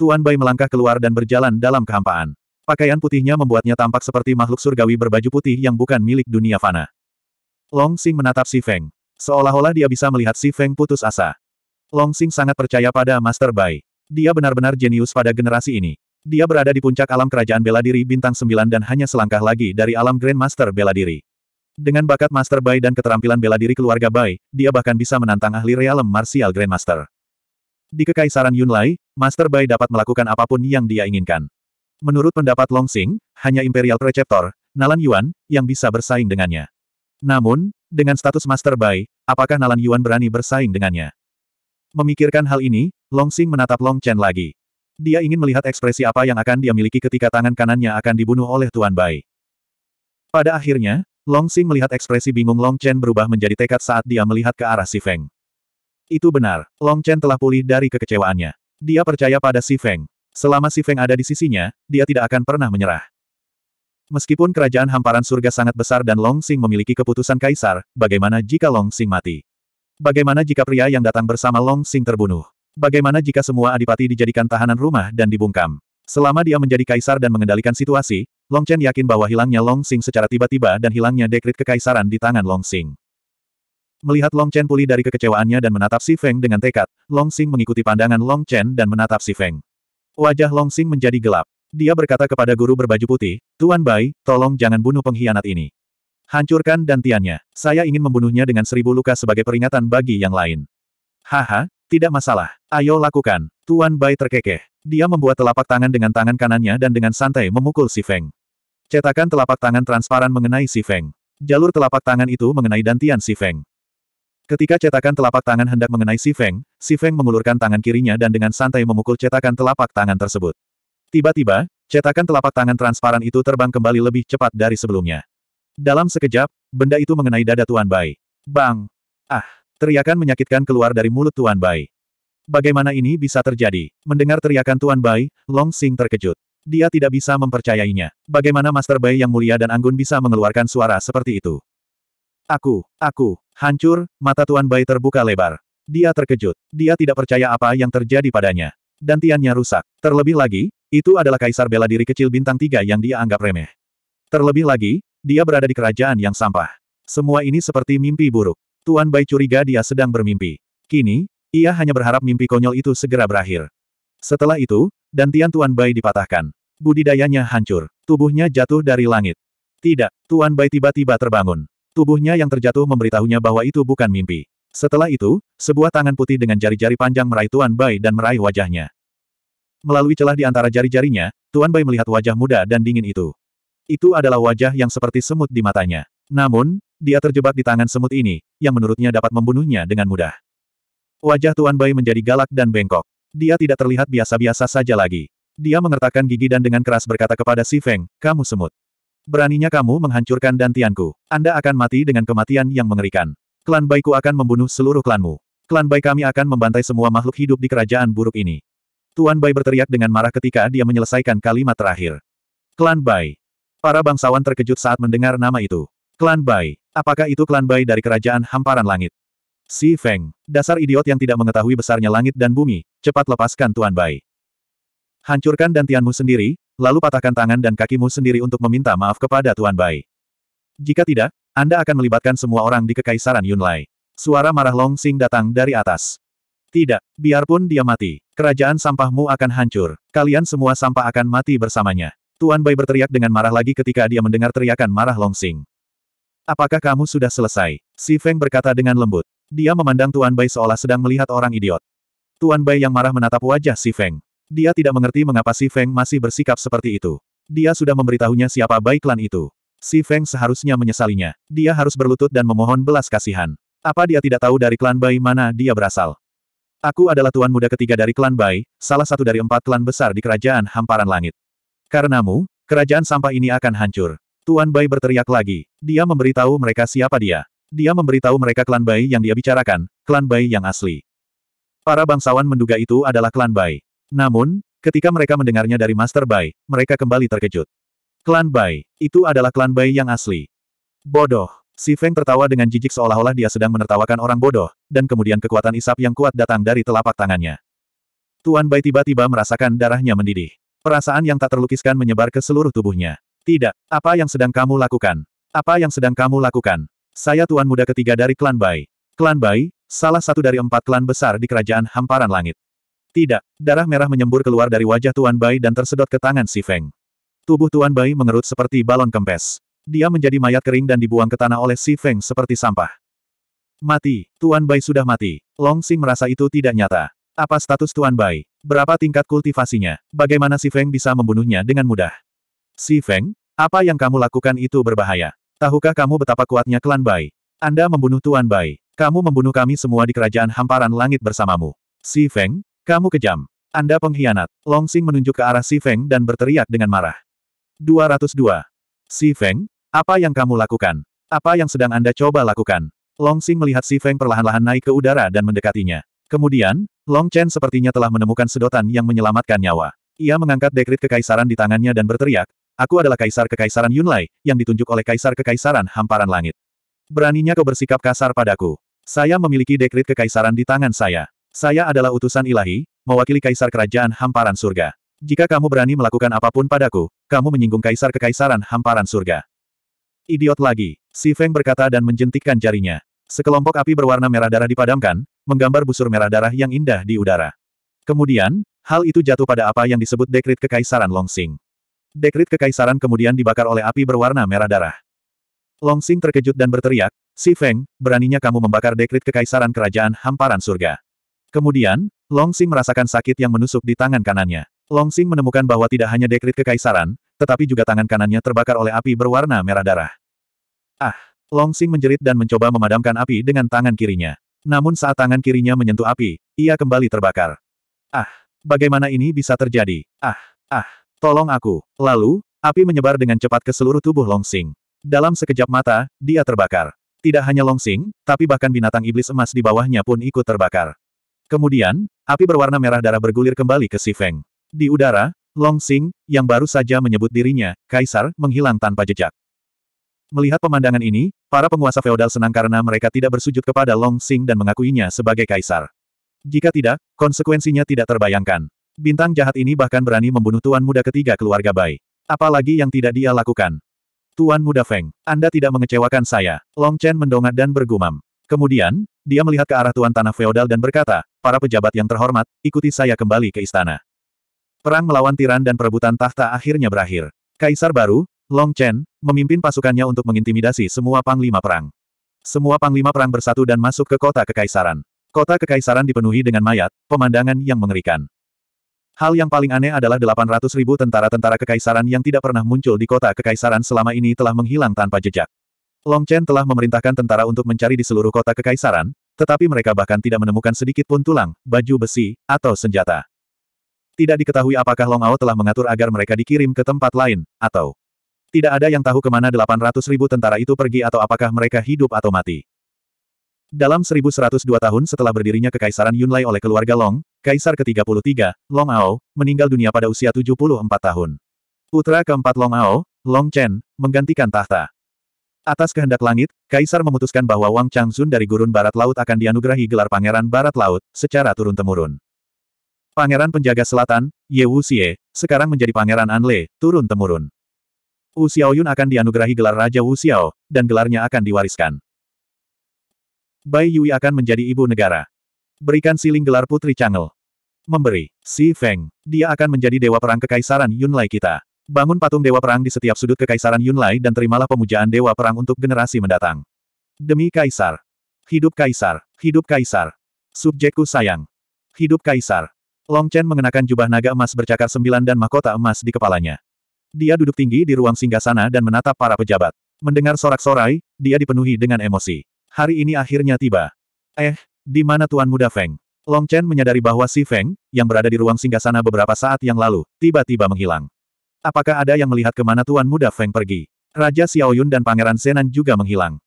Tuan Bai melangkah keluar dan berjalan dalam kehampaan. Pakaian putihnya membuatnya tampak seperti makhluk surgawi berbaju putih yang bukan milik dunia fana. Long Xing menatap Si Feng. Seolah-olah dia bisa melihat Si Feng putus asa. Long Xing sangat percaya pada Master Bai. Dia benar-benar jenius pada generasi ini. Dia berada di puncak alam kerajaan bela diri bintang sembilan dan hanya selangkah lagi dari alam Grandmaster Master bela diri. Dengan bakat Master Bai dan keterampilan bela diri keluarga Bai, dia bahkan bisa menantang ahli realem Martial Grandmaster. Di Kekaisaran Yunlai, Master Bai dapat melakukan apapun yang dia inginkan. Menurut pendapat Long Xing, hanya Imperial Preceptor, Nalan Yuan, yang bisa bersaing dengannya. Namun, dengan status Master Bai, apakah Nalan Yuan berani bersaing dengannya? Memikirkan hal ini, Long Xing menatap Long Chen lagi. Dia ingin melihat ekspresi apa yang akan dia miliki ketika tangan kanannya akan dibunuh oleh Tuan Bai. Pada akhirnya, Long Xing melihat ekspresi bingung Long Chen berubah menjadi tekad saat dia melihat ke arah Si Feng. Itu benar, Long Chen telah pulih dari kekecewaannya. Dia percaya pada Si Feng. Selama Si Feng ada di sisinya, dia tidak akan pernah menyerah. Meskipun kerajaan hamparan surga sangat besar dan Long Xing memiliki keputusan kaisar, bagaimana jika Long Xing mati? Bagaimana jika pria yang datang bersama Long Xing terbunuh? Bagaimana jika semua adipati dijadikan tahanan rumah dan dibungkam? Selama dia menjadi kaisar dan mengendalikan situasi, Long Chen yakin bahwa hilangnya Long Xing secara tiba-tiba dan hilangnya dekrit kekaisaran di tangan Long Xing. Melihat Long Chen pulih dari kekecewaannya dan menatap Si Feng dengan tekad, Long Xing mengikuti pandangan Long Chen dan menatap Si Feng. Wajah Long Xing menjadi gelap. Dia berkata kepada guru berbaju putih, Tuan Bai, tolong jangan bunuh pengkhianat ini. Hancurkan dantiannya. Saya ingin membunuhnya dengan seribu luka sebagai peringatan bagi yang lain. Haha, tidak masalah. Ayo lakukan. Tuan Bai terkekeh. Dia membuat telapak tangan dengan tangan kanannya dan dengan santai memukul Si Feng. Cetakan telapak tangan transparan mengenai Si Feng. Jalur telapak tangan itu mengenai dantian Si Feng. Ketika cetakan telapak tangan hendak mengenai Si Feng, Si Feng mengulurkan tangan kirinya dan dengan santai memukul cetakan telapak tangan tersebut. Tiba-tiba, cetakan telapak tangan transparan itu terbang kembali lebih cepat dari sebelumnya. Dalam sekejap, benda itu mengenai dada Tuan Bai. Bang! Ah! Teriakan menyakitkan keluar dari mulut Tuan Bai. Bagaimana ini bisa terjadi? Mendengar teriakan Tuan Bai, Long Xing terkejut. Dia tidak bisa mempercayainya. Bagaimana Master Bai yang mulia dan anggun bisa mengeluarkan suara seperti itu? Aku, aku, hancur, mata Tuan Bai terbuka lebar. Dia terkejut. Dia tidak percaya apa yang terjadi padanya. Dantiannya rusak. Terlebih lagi, itu adalah kaisar bela diri kecil bintang tiga yang dia anggap remeh. Terlebih lagi, dia berada di kerajaan yang sampah. Semua ini seperti mimpi buruk. Tuan Bai curiga dia sedang bermimpi. Kini, ia hanya berharap mimpi konyol itu segera berakhir. Setelah itu, dantian Tuan Bai dipatahkan. Budidayanya hancur. Tubuhnya jatuh dari langit. Tidak, Tuan Bai tiba-tiba terbangun. Tubuhnya yang terjatuh memberitahunya bahwa itu bukan mimpi. Setelah itu, sebuah tangan putih dengan jari-jari panjang meraih Tuan Bai dan meraih wajahnya. Melalui celah di antara jari-jarinya, Tuan Bai melihat wajah muda dan dingin itu. Itu adalah wajah yang seperti semut di matanya. Namun, dia terjebak di tangan semut ini, yang menurutnya dapat membunuhnya dengan mudah. Wajah Tuan Bai menjadi galak dan bengkok. Dia tidak terlihat biasa-biasa saja lagi. Dia mengertakkan gigi dan dengan keras berkata kepada Si Feng, kamu semut. Beraninya kamu menghancurkan dantianku. Anda akan mati dengan kematian yang mengerikan. Klan Baiku akan membunuh seluruh klanmu. Klan Bai kami akan membantai semua makhluk hidup di kerajaan buruk ini. Tuan Bai berteriak dengan marah ketika dia menyelesaikan kalimat terakhir. Klan Bai. Para bangsawan terkejut saat mendengar nama itu. Klan Bai. Apakah itu klan Bai dari kerajaan hamparan langit? Si Feng. Dasar idiot yang tidak mengetahui besarnya langit dan bumi, cepat lepaskan Tuan Bai. Hancurkan dantianmu sendiri, lalu patahkan tangan dan kakimu sendiri untuk meminta maaf kepada Tuan Bai. Jika tidak, Anda akan melibatkan semua orang di Kekaisaran Yunlai. Suara marah Long Xing datang dari atas. Tidak, biarpun dia mati, kerajaan sampahmu akan hancur. Kalian semua sampah akan mati bersamanya. Tuan Bai berteriak dengan marah lagi ketika dia mendengar teriakan marah Long Xing. Apakah kamu sudah selesai? Si Feng berkata dengan lembut. Dia memandang Tuan Bai seolah sedang melihat orang idiot. Tuan Bai yang marah menatap wajah Si Feng. Dia tidak mengerti mengapa Si Feng masih bersikap seperti itu. Dia sudah memberitahunya siapa baik Klan itu. Si Feng seharusnya menyesalinya. Dia harus berlutut dan memohon belas kasihan. Apa dia tidak tahu dari klan Bai mana dia berasal? Aku adalah tuan muda ketiga dari klan Bai, salah satu dari empat klan besar di kerajaan hamparan langit. Karenamu, kerajaan sampah ini akan hancur. Tuan Bai berteriak lagi. Dia memberitahu mereka siapa dia. Dia memberitahu mereka klan Bai yang dia bicarakan, klan Bai yang asli. Para bangsawan menduga itu adalah klan Bai. Namun, ketika mereka mendengarnya dari Master Bai, mereka kembali terkejut. Klan Bai, itu adalah klan Bai yang asli. Bodoh. Si Feng tertawa dengan jijik seolah-olah dia sedang menertawakan orang bodoh, dan kemudian kekuatan isap yang kuat datang dari telapak tangannya. Tuan Bai tiba-tiba merasakan darahnya mendidih. Perasaan yang tak terlukiskan menyebar ke seluruh tubuhnya. Tidak, apa yang sedang kamu lakukan? Apa yang sedang kamu lakukan? Saya Tuan Muda ketiga dari Klan Bai. Klan Bai, salah satu dari empat klan besar di Kerajaan Hamparan Langit. Tidak, darah merah menyembur keluar dari wajah Tuan Bai dan tersedot ke tangan Si Feng. Tubuh Tuan Bai mengerut seperti balon kempes. Dia menjadi mayat kering dan dibuang ke tanah oleh Si Feng seperti sampah. Mati, Tuan Bai sudah mati. Long Xing merasa itu tidak nyata. Apa status Tuan Bai? Berapa tingkat kultivasinya? Bagaimana Si Feng bisa membunuhnya dengan mudah? Si Feng, apa yang kamu lakukan itu berbahaya. Tahukah kamu betapa kuatnya klan Bai? Anda membunuh Tuan Bai. Kamu membunuh kami semua di kerajaan hamparan langit bersamamu. Si Feng, kamu kejam. Anda pengkhianat. Long Xing menunjuk ke arah Si Feng dan berteriak dengan marah. 202. Si Feng, apa yang kamu lakukan? Apa yang sedang Anda coba lakukan? Long Xing melihat Si Feng perlahan-lahan naik ke udara dan mendekatinya. Kemudian, Long Chen sepertinya telah menemukan sedotan yang menyelamatkan nyawa. Ia mengangkat dekrit kekaisaran di tangannya dan berteriak, Aku adalah kaisar kekaisaran Yunlai, yang ditunjuk oleh kaisar kekaisaran hamparan langit. Beraninya kau bersikap kasar padaku. Saya memiliki dekrit kekaisaran di tangan saya. Saya adalah utusan ilahi, mewakili kaisar kerajaan hamparan surga. Jika kamu berani melakukan apapun padaku, kamu menyinggung kaisar kekaisaran hamparan surga. Idiot lagi, si Feng berkata dan menjentikkan jarinya. Sekelompok api berwarna merah darah dipadamkan, menggambar busur merah darah yang indah di udara. Kemudian, hal itu jatuh pada apa yang disebut dekrit kekaisaran Longsing. Dekrit kekaisaran kemudian dibakar oleh api berwarna merah darah. Longsing terkejut dan berteriak, Si Feng, beraninya kamu membakar dekrit kekaisaran kerajaan hamparan surga. Kemudian, Long Xing merasakan sakit yang menusuk di tangan kanannya. Long Xing menemukan bahwa tidak hanya dekrit kekaisaran, tetapi juga tangan kanannya terbakar oleh api berwarna merah darah. Ah! Long Xing menjerit dan mencoba memadamkan api dengan tangan kirinya. Namun saat tangan kirinya menyentuh api, ia kembali terbakar. Ah! Bagaimana ini bisa terjadi? Ah! Ah! Tolong aku! Lalu, api menyebar dengan cepat ke seluruh tubuh Long Xing. Dalam sekejap mata, dia terbakar. Tidak hanya Long Xing, tapi bahkan binatang iblis emas di bawahnya pun ikut terbakar. Kemudian, api berwarna merah darah bergulir kembali ke Si Feng. Di udara, Long Xing, yang baru saja menyebut dirinya, Kaisar, menghilang tanpa jejak. Melihat pemandangan ini, para penguasa feodal senang karena mereka tidak bersujud kepada Long Xing dan mengakuinya sebagai kaisar. Jika tidak, konsekuensinya tidak terbayangkan. Bintang jahat ini bahkan berani membunuh tuan muda ketiga keluarga Bai. Apalagi yang tidak dia lakukan. Tuan muda Feng, Anda tidak mengecewakan saya. Long Chen mendongak dan bergumam. Kemudian, dia melihat ke arah tuan tanah feodal dan berkata, para pejabat yang terhormat, ikuti saya kembali ke istana. Perang melawan tiran dan perebutan tahta akhirnya berakhir. Kaisar baru, Long Chen, memimpin pasukannya untuk mengintimidasi semua panglima perang. Semua panglima perang bersatu dan masuk ke kota kekaisaran. Kota kekaisaran dipenuhi dengan mayat, pemandangan yang mengerikan. Hal yang paling aneh adalah 800 ribu tentara-tentara kekaisaran yang tidak pernah muncul di kota kekaisaran selama ini telah menghilang tanpa jejak. Long Chen telah memerintahkan tentara untuk mencari di seluruh kota kekaisaran, tetapi mereka bahkan tidak menemukan sedikit pun tulang, baju besi, atau senjata. Tidak diketahui apakah Long Ao telah mengatur agar mereka dikirim ke tempat lain, atau tidak ada yang tahu kemana 800 ribu tentara itu pergi atau apakah mereka hidup atau mati. Dalam 1102 tahun setelah berdirinya Kekaisaran Yunlai oleh keluarga Long, Kaisar ke-33, Long Ao, meninggal dunia pada usia 74 tahun. Putra keempat Long Ao, Long Chen, menggantikan tahta. Atas kehendak langit, Kaisar memutuskan bahwa Wang Changsun dari Gurun Barat Laut akan dianugerahi gelar Pangeran Barat Laut, secara turun-temurun. Pangeran Penjaga Selatan, Ye Wuxie, sekarang menjadi Pangeran Anle, turun-temurun. Wu Xiaoyun akan dianugerahi gelar Raja Wu Xiao, dan gelarnya akan diwariskan. Bai Yui akan menjadi ibu negara. Berikan siling gelar Putri Changel. Memberi, Si Feng, dia akan menjadi Dewa Perang Kekaisaran Yunlai kita. Bangun patung Dewa Perang di setiap sudut Kekaisaran Yunlai dan terimalah pemujaan Dewa Perang untuk generasi mendatang. Demi Kaisar. Hidup Kaisar. Hidup Kaisar. Subjekku sayang. Hidup Kaisar. Long Chen mengenakan jubah naga emas bercakar sembilan dan mahkota emas di kepalanya. Dia duduk tinggi di ruang singgasana dan menatap para pejabat. Mendengar sorak-sorai, dia dipenuhi dengan emosi. Hari ini akhirnya tiba. Eh, di mana Tuan Muda Feng? Long Chen menyadari bahwa Si Feng, yang berada di ruang singgasana beberapa saat yang lalu, tiba-tiba menghilang. Apakah ada yang melihat kemana Tuan Muda Feng pergi? Raja Xiaoyun dan Pangeran Senan juga menghilang.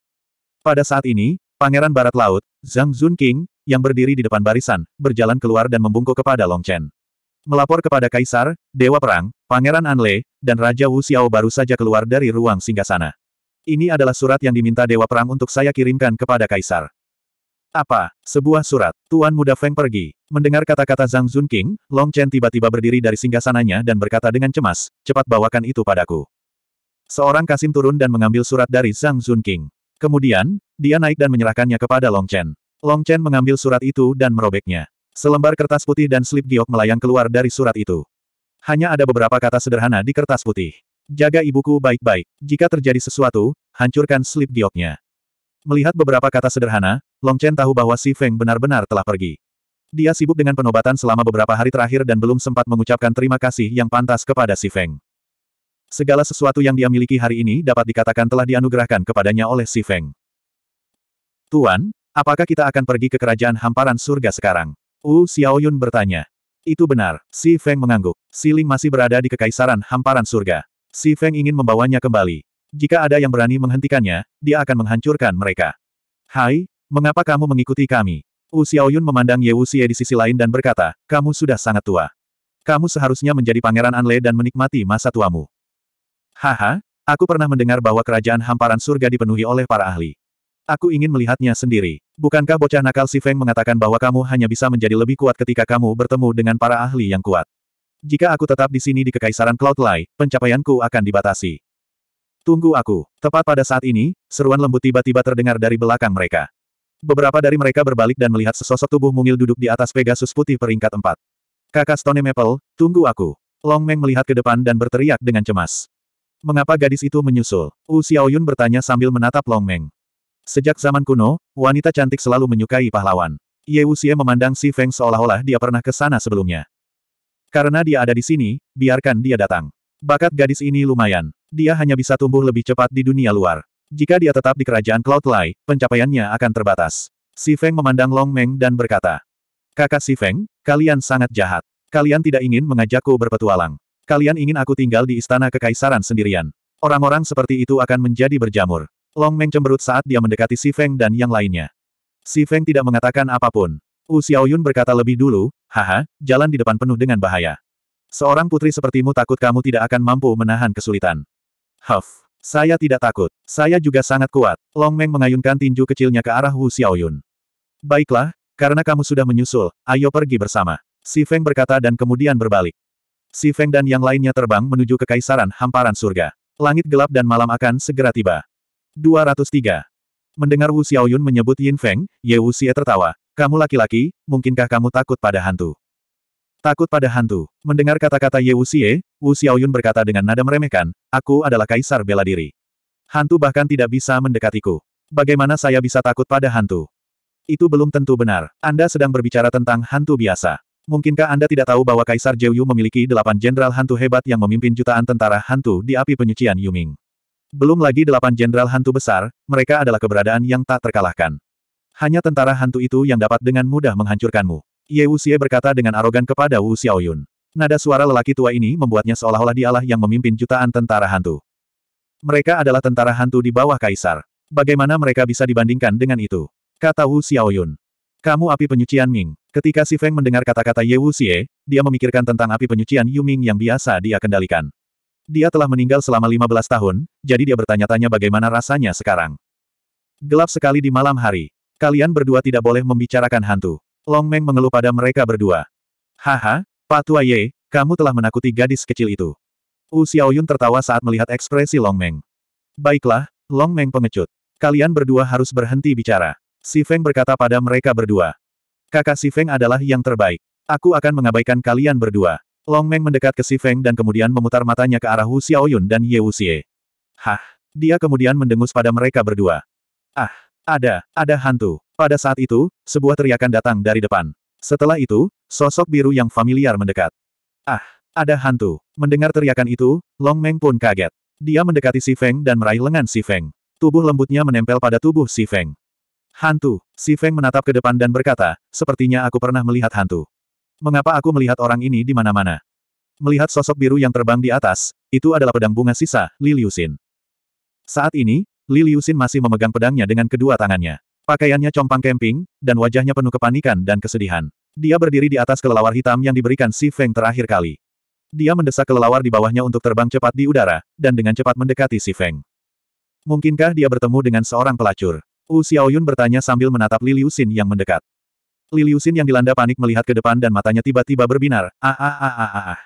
Pada saat ini, Pangeran Barat Laut, Zhang Zunqing, yang berdiri di depan barisan, berjalan keluar dan membungkuk kepada Long Chen. Melapor kepada Kaisar, Dewa Perang, Pangeran Anle, dan Raja Wu Xiao baru saja keluar dari ruang singgasana. Ini adalah surat yang diminta Dewa Perang untuk saya kirimkan kepada Kaisar. Apa? Sebuah surat. Tuan muda Feng pergi. Mendengar kata-kata Zhang Zunqing, Long Chen tiba-tiba berdiri dari singgasananya dan berkata dengan cemas, cepat bawakan itu padaku. Seorang kasim turun dan mengambil surat dari Zhang Zunqing. Kemudian, dia naik dan menyerahkannya kepada Long Chen. Long Chen mengambil surat itu dan merobeknya. Selembar kertas putih dan slip giok melayang keluar dari surat itu. Hanya ada beberapa kata sederhana di kertas putih. Jaga ibuku baik-baik. Jika terjadi sesuatu, hancurkan slip gioknya. Melihat beberapa kata sederhana, Long Chen tahu bahwa Si Feng benar-benar telah pergi. Dia sibuk dengan penobatan selama beberapa hari terakhir dan belum sempat mengucapkan terima kasih yang pantas kepada Si Feng. Segala sesuatu yang dia miliki hari ini dapat dikatakan telah dianugerahkan kepadanya oleh Si Feng. Tuan, apakah kita akan pergi ke kerajaan hamparan surga sekarang? Wu Xiaoyun bertanya. Itu benar, Si Feng mengangguk. Si Ling masih berada di kekaisaran hamparan surga. Si Feng ingin membawanya kembali. Jika ada yang berani menghentikannya, dia akan menghancurkan mereka. Hai, Mengapa kamu mengikuti kami? Wu Xiaoyun memandang Ye Wu Xie di sisi lain dan berkata, kamu sudah sangat tua. Kamu seharusnya menjadi pangeran Anle dan menikmati masa tuamu. Haha, aku pernah mendengar bahwa kerajaan hamparan surga dipenuhi oleh para ahli. Aku ingin melihatnya sendiri. Bukankah bocah nakal si Feng mengatakan bahwa kamu hanya bisa menjadi lebih kuat ketika kamu bertemu dengan para ahli yang kuat? Jika aku tetap di sini di Kekaisaran Cloud Lai, pencapaianku akan dibatasi. Tunggu aku. Tepat pada saat ini, seruan lembut tiba-tiba terdengar dari belakang mereka. Beberapa dari mereka berbalik dan melihat sesosok tubuh mungil duduk di atas Pegasus putih peringkat empat. Kakak Stone Maple, tunggu aku. Long Meng melihat ke depan dan berteriak dengan cemas. Mengapa gadis itu menyusul? Wu Xiaoyun bertanya sambil menatap Long Meng. Sejak zaman kuno, wanita cantik selalu menyukai pahlawan. Ye Wuxie memandang Si Feng seolah-olah dia pernah ke sana sebelumnya. Karena dia ada di sini, biarkan dia datang. Bakat gadis ini lumayan. Dia hanya bisa tumbuh lebih cepat di dunia luar. Jika dia tetap di kerajaan Cloud Lai, pencapaiannya akan terbatas. Si Feng memandang Long Meng dan berkata, Kakak Si Feng, kalian sangat jahat. Kalian tidak ingin mengajakku berpetualang. Kalian ingin aku tinggal di istana kekaisaran sendirian. Orang-orang seperti itu akan menjadi berjamur. Long Meng cemberut saat dia mendekati Si Feng dan yang lainnya. Si Feng tidak mengatakan apapun. Wu Xiaoyun berkata lebih dulu, haha, jalan di depan penuh dengan bahaya. Seorang putri sepertimu takut kamu tidak akan mampu menahan kesulitan. Huff. Saya tidak takut. Saya juga sangat kuat. Long Meng mengayunkan tinju kecilnya ke arah Wu Xiaoyun. Baiklah, karena kamu sudah menyusul, ayo pergi bersama. Si Feng berkata dan kemudian berbalik. Si Feng dan yang lainnya terbang menuju ke Kaisaran Hamparan Surga. Langit gelap dan malam akan segera tiba. 203. Mendengar Wu Xiaoyun menyebut Yin Feng, Ye Wu Xie tertawa. Kamu laki-laki, mungkinkah kamu takut pada hantu? Takut pada hantu. Mendengar kata-kata Ye Wuxie, Wu Xiaoyun berkata dengan nada meremehkan, aku adalah kaisar bela diri. Hantu bahkan tidak bisa mendekatiku. Bagaimana saya bisa takut pada hantu? Itu belum tentu benar. Anda sedang berbicara tentang hantu biasa. Mungkinkah Anda tidak tahu bahwa Kaisar Jeyu memiliki delapan jenderal hantu hebat yang memimpin jutaan tentara hantu di api penyucian Yuming? Belum lagi delapan jenderal hantu besar, mereka adalah keberadaan yang tak terkalahkan. Hanya tentara hantu itu yang dapat dengan mudah menghancurkanmu. Ye Wuxie berkata dengan arogan kepada Wu Xiaoyun. Nada suara lelaki tua ini membuatnya seolah-olah dialah yang memimpin jutaan tentara hantu. Mereka adalah tentara hantu di bawah kaisar. Bagaimana mereka bisa dibandingkan dengan itu? Kata Wu Xiaoyun. Kamu api penyucian Ming. Ketika Si Feng mendengar kata-kata Ye Wuxie, dia memikirkan tentang api penyucian Yu Ming yang biasa dia kendalikan. Dia telah meninggal selama 15 tahun, jadi dia bertanya-tanya bagaimana rasanya sekarang. Gelap sekali di malam hari. Kalian berdua tidak boleh membicarakan hantu. Long Meng mengeluh pada mereka berdua. Haha, Pak Tua Ye, kamu telah menakuti gadis kecil itu. Wu Xiaoyun tertawa saat melihat ekspresi Long Meng. Baiklah, Long Meng pengecut. Kalian berdua harus berhenti bicara. Si Feng berkata pada mereka berdua. Kakak Si Feng adalah yang terbaik. Aku akan mengabaikan kalian berdua. Long Meng mendekat ke Si Feng dan kemudian memutar matanya ke arah Wu Xiaoyun dan Ye Xie. Hah! Dia kemudian mendengus pada mereka berdua. Ah! Ada, ada hantu. Pada saat itu, sebuah teriakan datang dari depan. Setelah itu, sosok biru yang familiar mendekat. Ah, ada hantu. Mendengar teriakan itu, Long Meng pun kaget. Dia mendekati Si Feng dan meraih lengan Si Feng. Tubuh lembutnya menempel pada tubuh Si Feng. Hantu. Si Feng menatap ke depan dan berkata, sepertinya aku pernah melihat hantu. Mengapa aku melihat orang ini di mana-mana? Melihat sosok biru yang terbang di atas, itu adalah pedang bunga sisa, Liliusin. Saat ini, Liliusin masih memegang pedangnya dengan kedua tangannya. Pakaiannya compang kemping, dan wajahnya penuh kepanikan dan kesedihan. Dia berdiri di atas kelelawar hitam yang diberikan Si Feng terakhir kali. Dia mendesak kelelawar di bawahnya untuk terbang cepat di udara, dan dengan cepat mendekati Si Feng. Mungkinkah dia bertemu dengan seorang pelacur? Wu Xiaoyun bertanya sambil menatap Li Liusin yang mendekat. Li Liusin yang dilanda panik melihat ke depan dan matanya tiba-tiba berbinar, ah ah ah ah ah ah.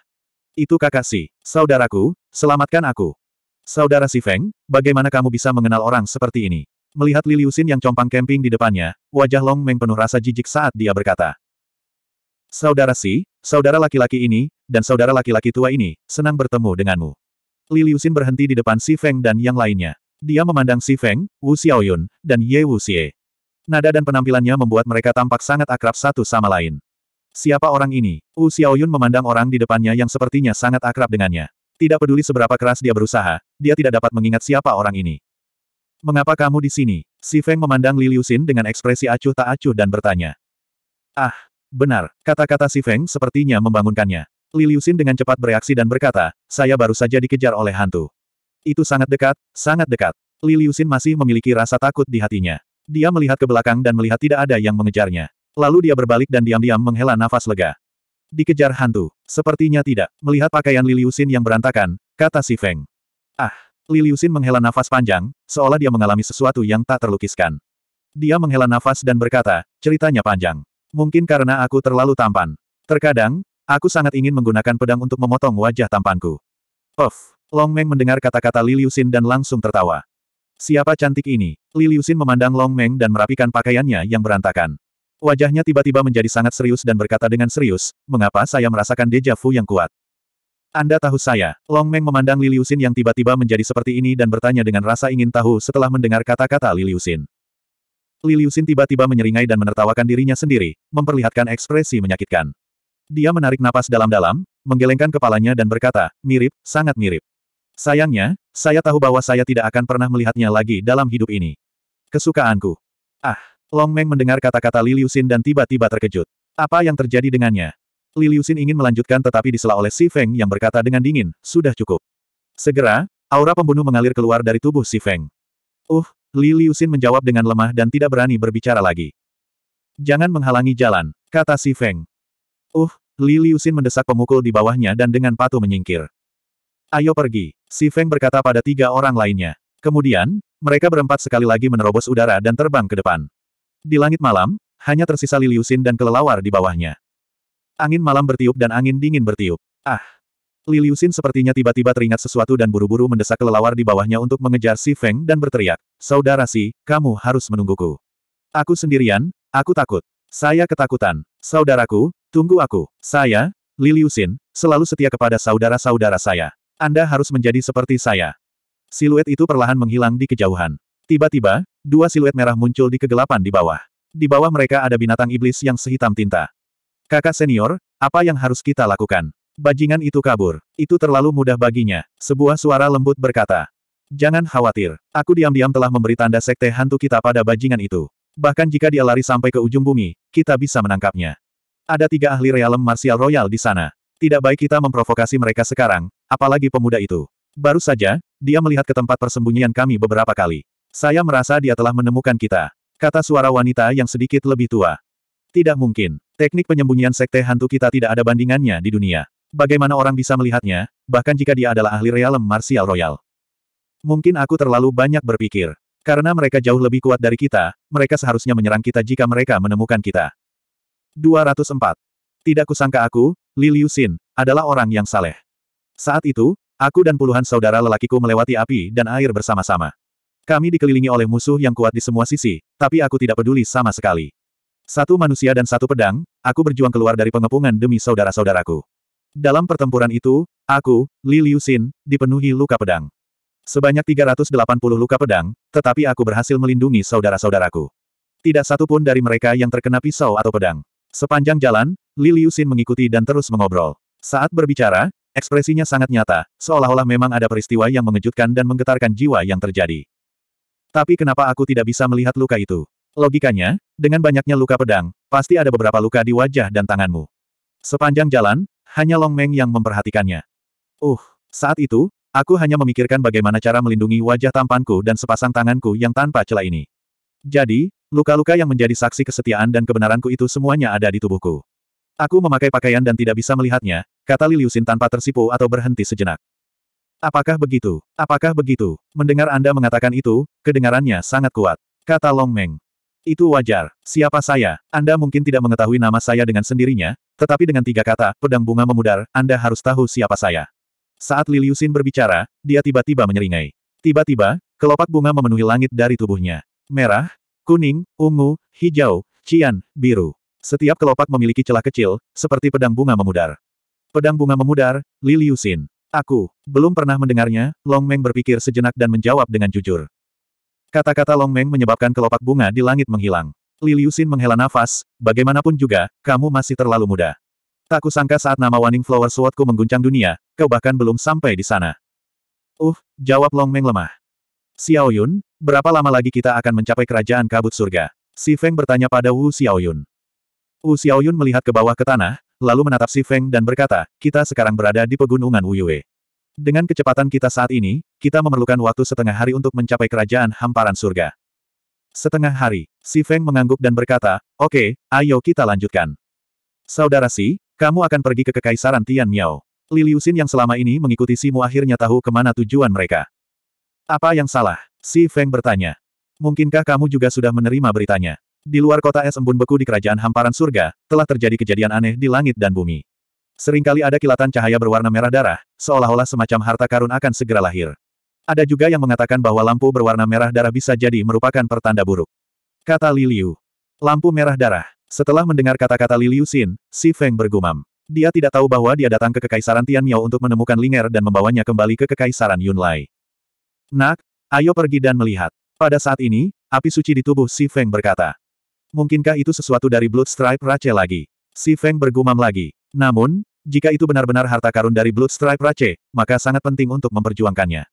Itu kakak Si, saudaraku, selamatkan aku. Saudara Si Feng, bagaimana kamu bisa mengenal orang seperti ini? Melihat Liliusin yang compang camping di depannya, wajah Long Meng penuh rasa jijik saat dia berkata. Saudara Si, saudara laki-laki ini, dan saudara laki-laki tua ini, senang bertemu denganmu. Liliusin berhenti di depan Si Feng dan yang lainnya. Dia memandang Si Feng, Wu Xiaoyun, dan Ye Wu Xie. Nada dan penampilannya membuat mereka tampak sangat akrab satu sama lain. Siapa orang ini? Wu Xiaoyun memandang orang di depannya yang sepertinya sangat akrab dengannya. Tidak peduli seberapa keras dia berusaha, dia tidak dapat mengingat siapa orang ini. Mengapa kamu di sini? Si Feng memandang Li Liusin dengan ekspresi acuh tak acuh dan bertanya. Ah, benar, kata-kata si Feng sepertinya membangunkannya. Li Liusin dengan cepat bereaksi dan berkata, saya baru saja dikejar oleh hantu. Itu sangat dekat, sangat dekat. Li Liusin masih memiliki rasa takut di hatinya. Dia melihat ke belakang dan melihat tidak ada yang mengejarnya. Lalu dia berbalik dan diam-diam menghela nafas lega. Dikejar hantu. Sepertinya tidak. Melihat pakaian Liliusin yang berantakan, kata si Feng. Ah, Liliusin menghela nafas panjang, seolah dia mengalami sesuatu yang tak terlukiskan. Dia menghela nafas dan berkata, ceritanya panjang. Mungkin karena aku terlalu tampan. Terkadang, aku sangat ingin menggunakan pedang untuk memotong wajah tampanku. Of, Long Meng mendengar kata-kata Liliusin dan langsung tertawa. Siapa cantik ini? Li memandang Long Meng dan merapikan pakaiannya yang berantakan. Wajahnya tiba-tiba menjadi sangat serius dan berkata dengan serius, mengapa saya merasakan deja vu yang kuat? Anda tahu saya. Long Meng memandang Liliusin yang tiba-tiba menjadi seperti ini dan bertanya dengan rasa ingin tahu setelah mendengar kata-kata Liliusin. Liliusin tiba-tiba menyeringai dan menertawakan dirinya sendiri, memperlihatkan ekspresi menyakitkan. Dia menarik napas dalam-dalam, menggelengkan kepalanya dan berkata, mirip, sangat mirip. Sayangnya, saya tahu bahwa saya tidak akan pernah melihatnya lagi dalam hidup ini. Kesukaanku. Ah, Long Meng mendengar kata-kata Liliusin dan tiba-tiba terkejut. Apa yang terjadi dengannya? Li Liusin ingin melanjutkan tetapi disela oleh Si Feng yang berkata dengan dingin, sudah cukup. Segera, aura pembunuh mengalir keluar dari tubuh Si Feng. Uh, Li Liusin menjawab dengan lemah dan tidak berani berbicara lagi. Jangan menghalangi jalan, kata Si Feng. Uh, Li Liusin mendesak pemukul di bawahnya dan dengan patuh menyingkir. Ayo pergi, Si Feng berkata pada tiga orang lainnya. Kemudian, mereka berempat sekali lagi menerobos udara dan terbang ke depan. Di langit malam, hanya tersisa Liliusin dan kelelawar di bawahnya. Angin malam bertiup dan angin dingin bertiup. Ah! Liliusin sepertinya tiba-tiba teringat sesuatu dan buru-buru mendesak kelelawar di bawahnya untuk mengejar si Feng dan berteriak, Saudara si, kamu harus menungguku. Aku sendirian, aku takut. Saya ketakutan. Saudaraku, tunggu aku. Saya, Liliusin, selalu setia kepada saudara-saudara saya. Anda harus menjadi seperti saya. Siluet itu perlahan menghilang di kejauhan. Tiba-tiba, dua siluet merah muncul di kegelapan di bawah. Di bawah mereka ada binatang iblis yang sehitam tinta. Kakak senior, apa yang harus kita lakukan? Bajingan itu kabur. Itu terlalu mudah baginya. Sebuah suara lembut berkata. Jangan khawatir. Aku diam-diam telah memberi tanda sekte hantu kita pada bajingan itu. Bahkan jika dia lari sampai ke ujung bumi, kita bisa menangkapnya. Ada tiga ahli realem martial royal di sana. Tidak baik kita memprovokasi mereka sekarang, apalagi pemuda itu. Baru saja, dia melihat ke tempat persembunyian kami beberapa kali. Saya merasa dia telah menemukan kita. Kata suara wanita yang sedikit lebih tua. Tidak mungkin. Teknik penyembunyian sekte hantu kita tidak ada bandingannya di dunia. Bagaimana orang bisa melihatnya, bahkan jika dia adalah ahli realem martial royal. Mungkin aku terlalu banyak berpikir. Karena mereka jauh lebih kuat dari kita, mereka seharusnya menyerang kita jika mereka menemukan kita. 204. Tidak kusangka aku, Li Xin, adalah orang yang saleh. Saat itu, aku dan puluhan saudara lelakiku melewati api dan air bersama-sama. Kami dikelilingi oleh musuh yang kuat di semua sisi, tapi aku tidak peduli sama sekali. Satu manusia dan satu pedang, aku berjuang keluar dari pengepungan demi saudara-saudaraku. Dalam pertempuran itu, aku, Li Liu Xin, dipenuhi luka pedang. Sebanyak 380 luka pedang, tetapi aku berhasil melindungi saudara-saudaraku. Tidak satu pun dari mereka yang terkena pisau atau pedang. Sepanjang jalan, Li Liu Xin mengikuti dan terus mengobrol. Saat berbicara, ekspresinya sangat nyata, seolah-olah memang ada peristiwa yang mengejutkan dan menggetarkan jiwa yang terjadi. Tapi kenapa aku tidak bisa melihat luka itu? Logikanya, dengan banyaknya luka pedang, pasti ada beberapa luka di wajah dan tanganmu. Sepanjang jalan, hanya Long Meng yang memperhatikannya. Uh, saat itu, aku hanya memikirkan bagaimana cara melindungi wajah tampanku dan sepasang tanganku yang tanpa celah ini. Jadi, luka-luka yang menjadi saksi kesetiaan dan kebenaranku itu semuanya ada di tubuhku. Aku memakai pakaian dan tidak bisa melihatnya, kata Liliusin tanpa tersipu atau berhenti sejenak. Apakah begitu? Apakah begitu? Mendengar Anda mengatakan itu, kedengarannya sangat kuat, kata Long Meng. Itu wajar. Siapa saya? Anda mungkin tidak mengetahui nama saya dengan sendirinya, tetapi dengan tiga kata, pedang bunga memudar, Anda harus tahu siapa saya. Saat Liliusin berbicara, dia tiba-tiba menyeringai. Tiba-tiba, kelopak bunga memenuhi langit dari tubuhnya. Merah, kuning, ungu, hijau, cian, biru. Setiap kelopak memiliki celah kecil, seperti pedang bunga memudar. Pedang bunga memudar, Liliusin. Aku, belum pernah mendengarnya, Long Meng berpikir sejenak dan menjawab dengan jujur. Kata-kata Long Meng menyebabkan kelopak bunga di langit menghilang. Li menghela nafas, bagaimanapun juga, kamu masih terlalu muda. Tak kusangka saat nama Waning Flower Swordku mengguncang dunia, kau bahkan belum sampai di sana. Uh, jawab Long Meng lemah. Xiao Yun, berapa lama lagi kita akan mencapai kerajaan kabut surga? Si Feng bertanya pada Wu Xiaoyun. Wu Xiaoyun melihat ke bawah ke tanah, lalu menatap Si Feng dan berkata, kita sekarang berada di pegunungan Wuyue. Dengan kecepatan kita saat ini, kita memerlukan waktu setengah hari untuk mencapai kerajaan hamparan surga. Setengah hari, Si Feng mengangguk dan berkata, Oke, okay, ayo kita lanjutkan. Saudara Si, kamu akan pergi ke Kekaisaran Tian Miao. Liliusin yang selama ini mengikuti Simu akhirnya tahu kemana tujuan mereka. Apa yang salah? Si Feng bertanya. Mungkinkah kamu juga sudah menerima beritanya? Di luar kota es embun beku di kerajaan hamparan surga, telah terjadi kejadian aneh di langit dan bumi. Seringkali ada kilatan cahaya berwarna merah darah, seolah-olah semacam harta karun akan segera lahir. Ada juga yang mengatakan bahwa lampu berwarna merah darah bisa jadi merupakan pertanda buruk. Kata Liliu. Lampu merah darah. Setelah mendengar kata-kata Liliu Xin, Si Feng bergumam. Dia tidak tahu bahwa dia datang ke Kekaisaran Tian Miao untuk menemukan Linger dan membawanya kembali ke Kekaisaran Yunlai. Nak, ayo pergi dan melihat. Pada saat ini, api suci di tubuh Si Feng berkata. Mungkinkah itu sesuatu dari Blood Stripe Rache lagi? Si Feng bergumam lagi. Namun, jika itu benar-benar harta karun dari Bloodstripe Rache, maka sangat penting untuk memperjuangkannya.